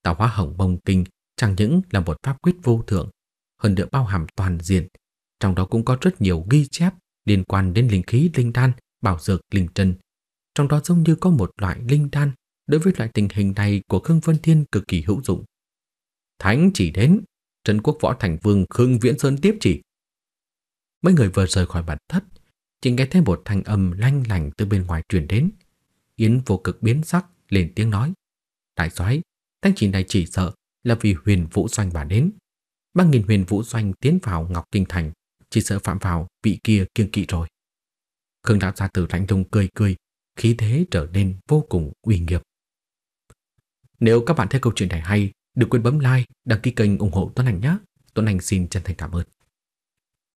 Tạo hóa hồng bông kinh chẳng những là một pháp quyết vô thượng, hơn nữa bao hàm toàn diện, trong đó cũng có rất nhiều ghi chép liên quan đến linh khí linh đan, bảo dược linh trần, trong đó giống như có một loại linh đan đối với loại tình hình này của Khương Vân Thiên cực kỳ hữu dụng. Thánh chỉ đến, Trấn Quốc Võ Thành Vương Khương Viễn Sơn tiếp chỉ. Mấy người vừa rời khỏi bản thất, chỉ nghe thấy một thanh âm lanh lành từ bên ngoài truyền đến. Yến vô cực biến sắc, lên tiếng nói. Đại soái thánh chỉ này chỉ sợ là vì huyền vũ doanh bà đến. Ba nghìn huyền vũ doanh tiến vào Ngọc Kinh Thành, chỉ sợ phạm vào vị kia kiêng kỵ rồi. Khương đạo gia tử lạnh lùng cười cười, khí thế trở nên vô cùng uy nghiệp. Nếu các bạn thấy câu chuyện này hay, đừng quên bấm like, đăng ký kênh ủng hộ Tuấn Anh nhé. Tuấn Anh xin chân thành cảm ơn.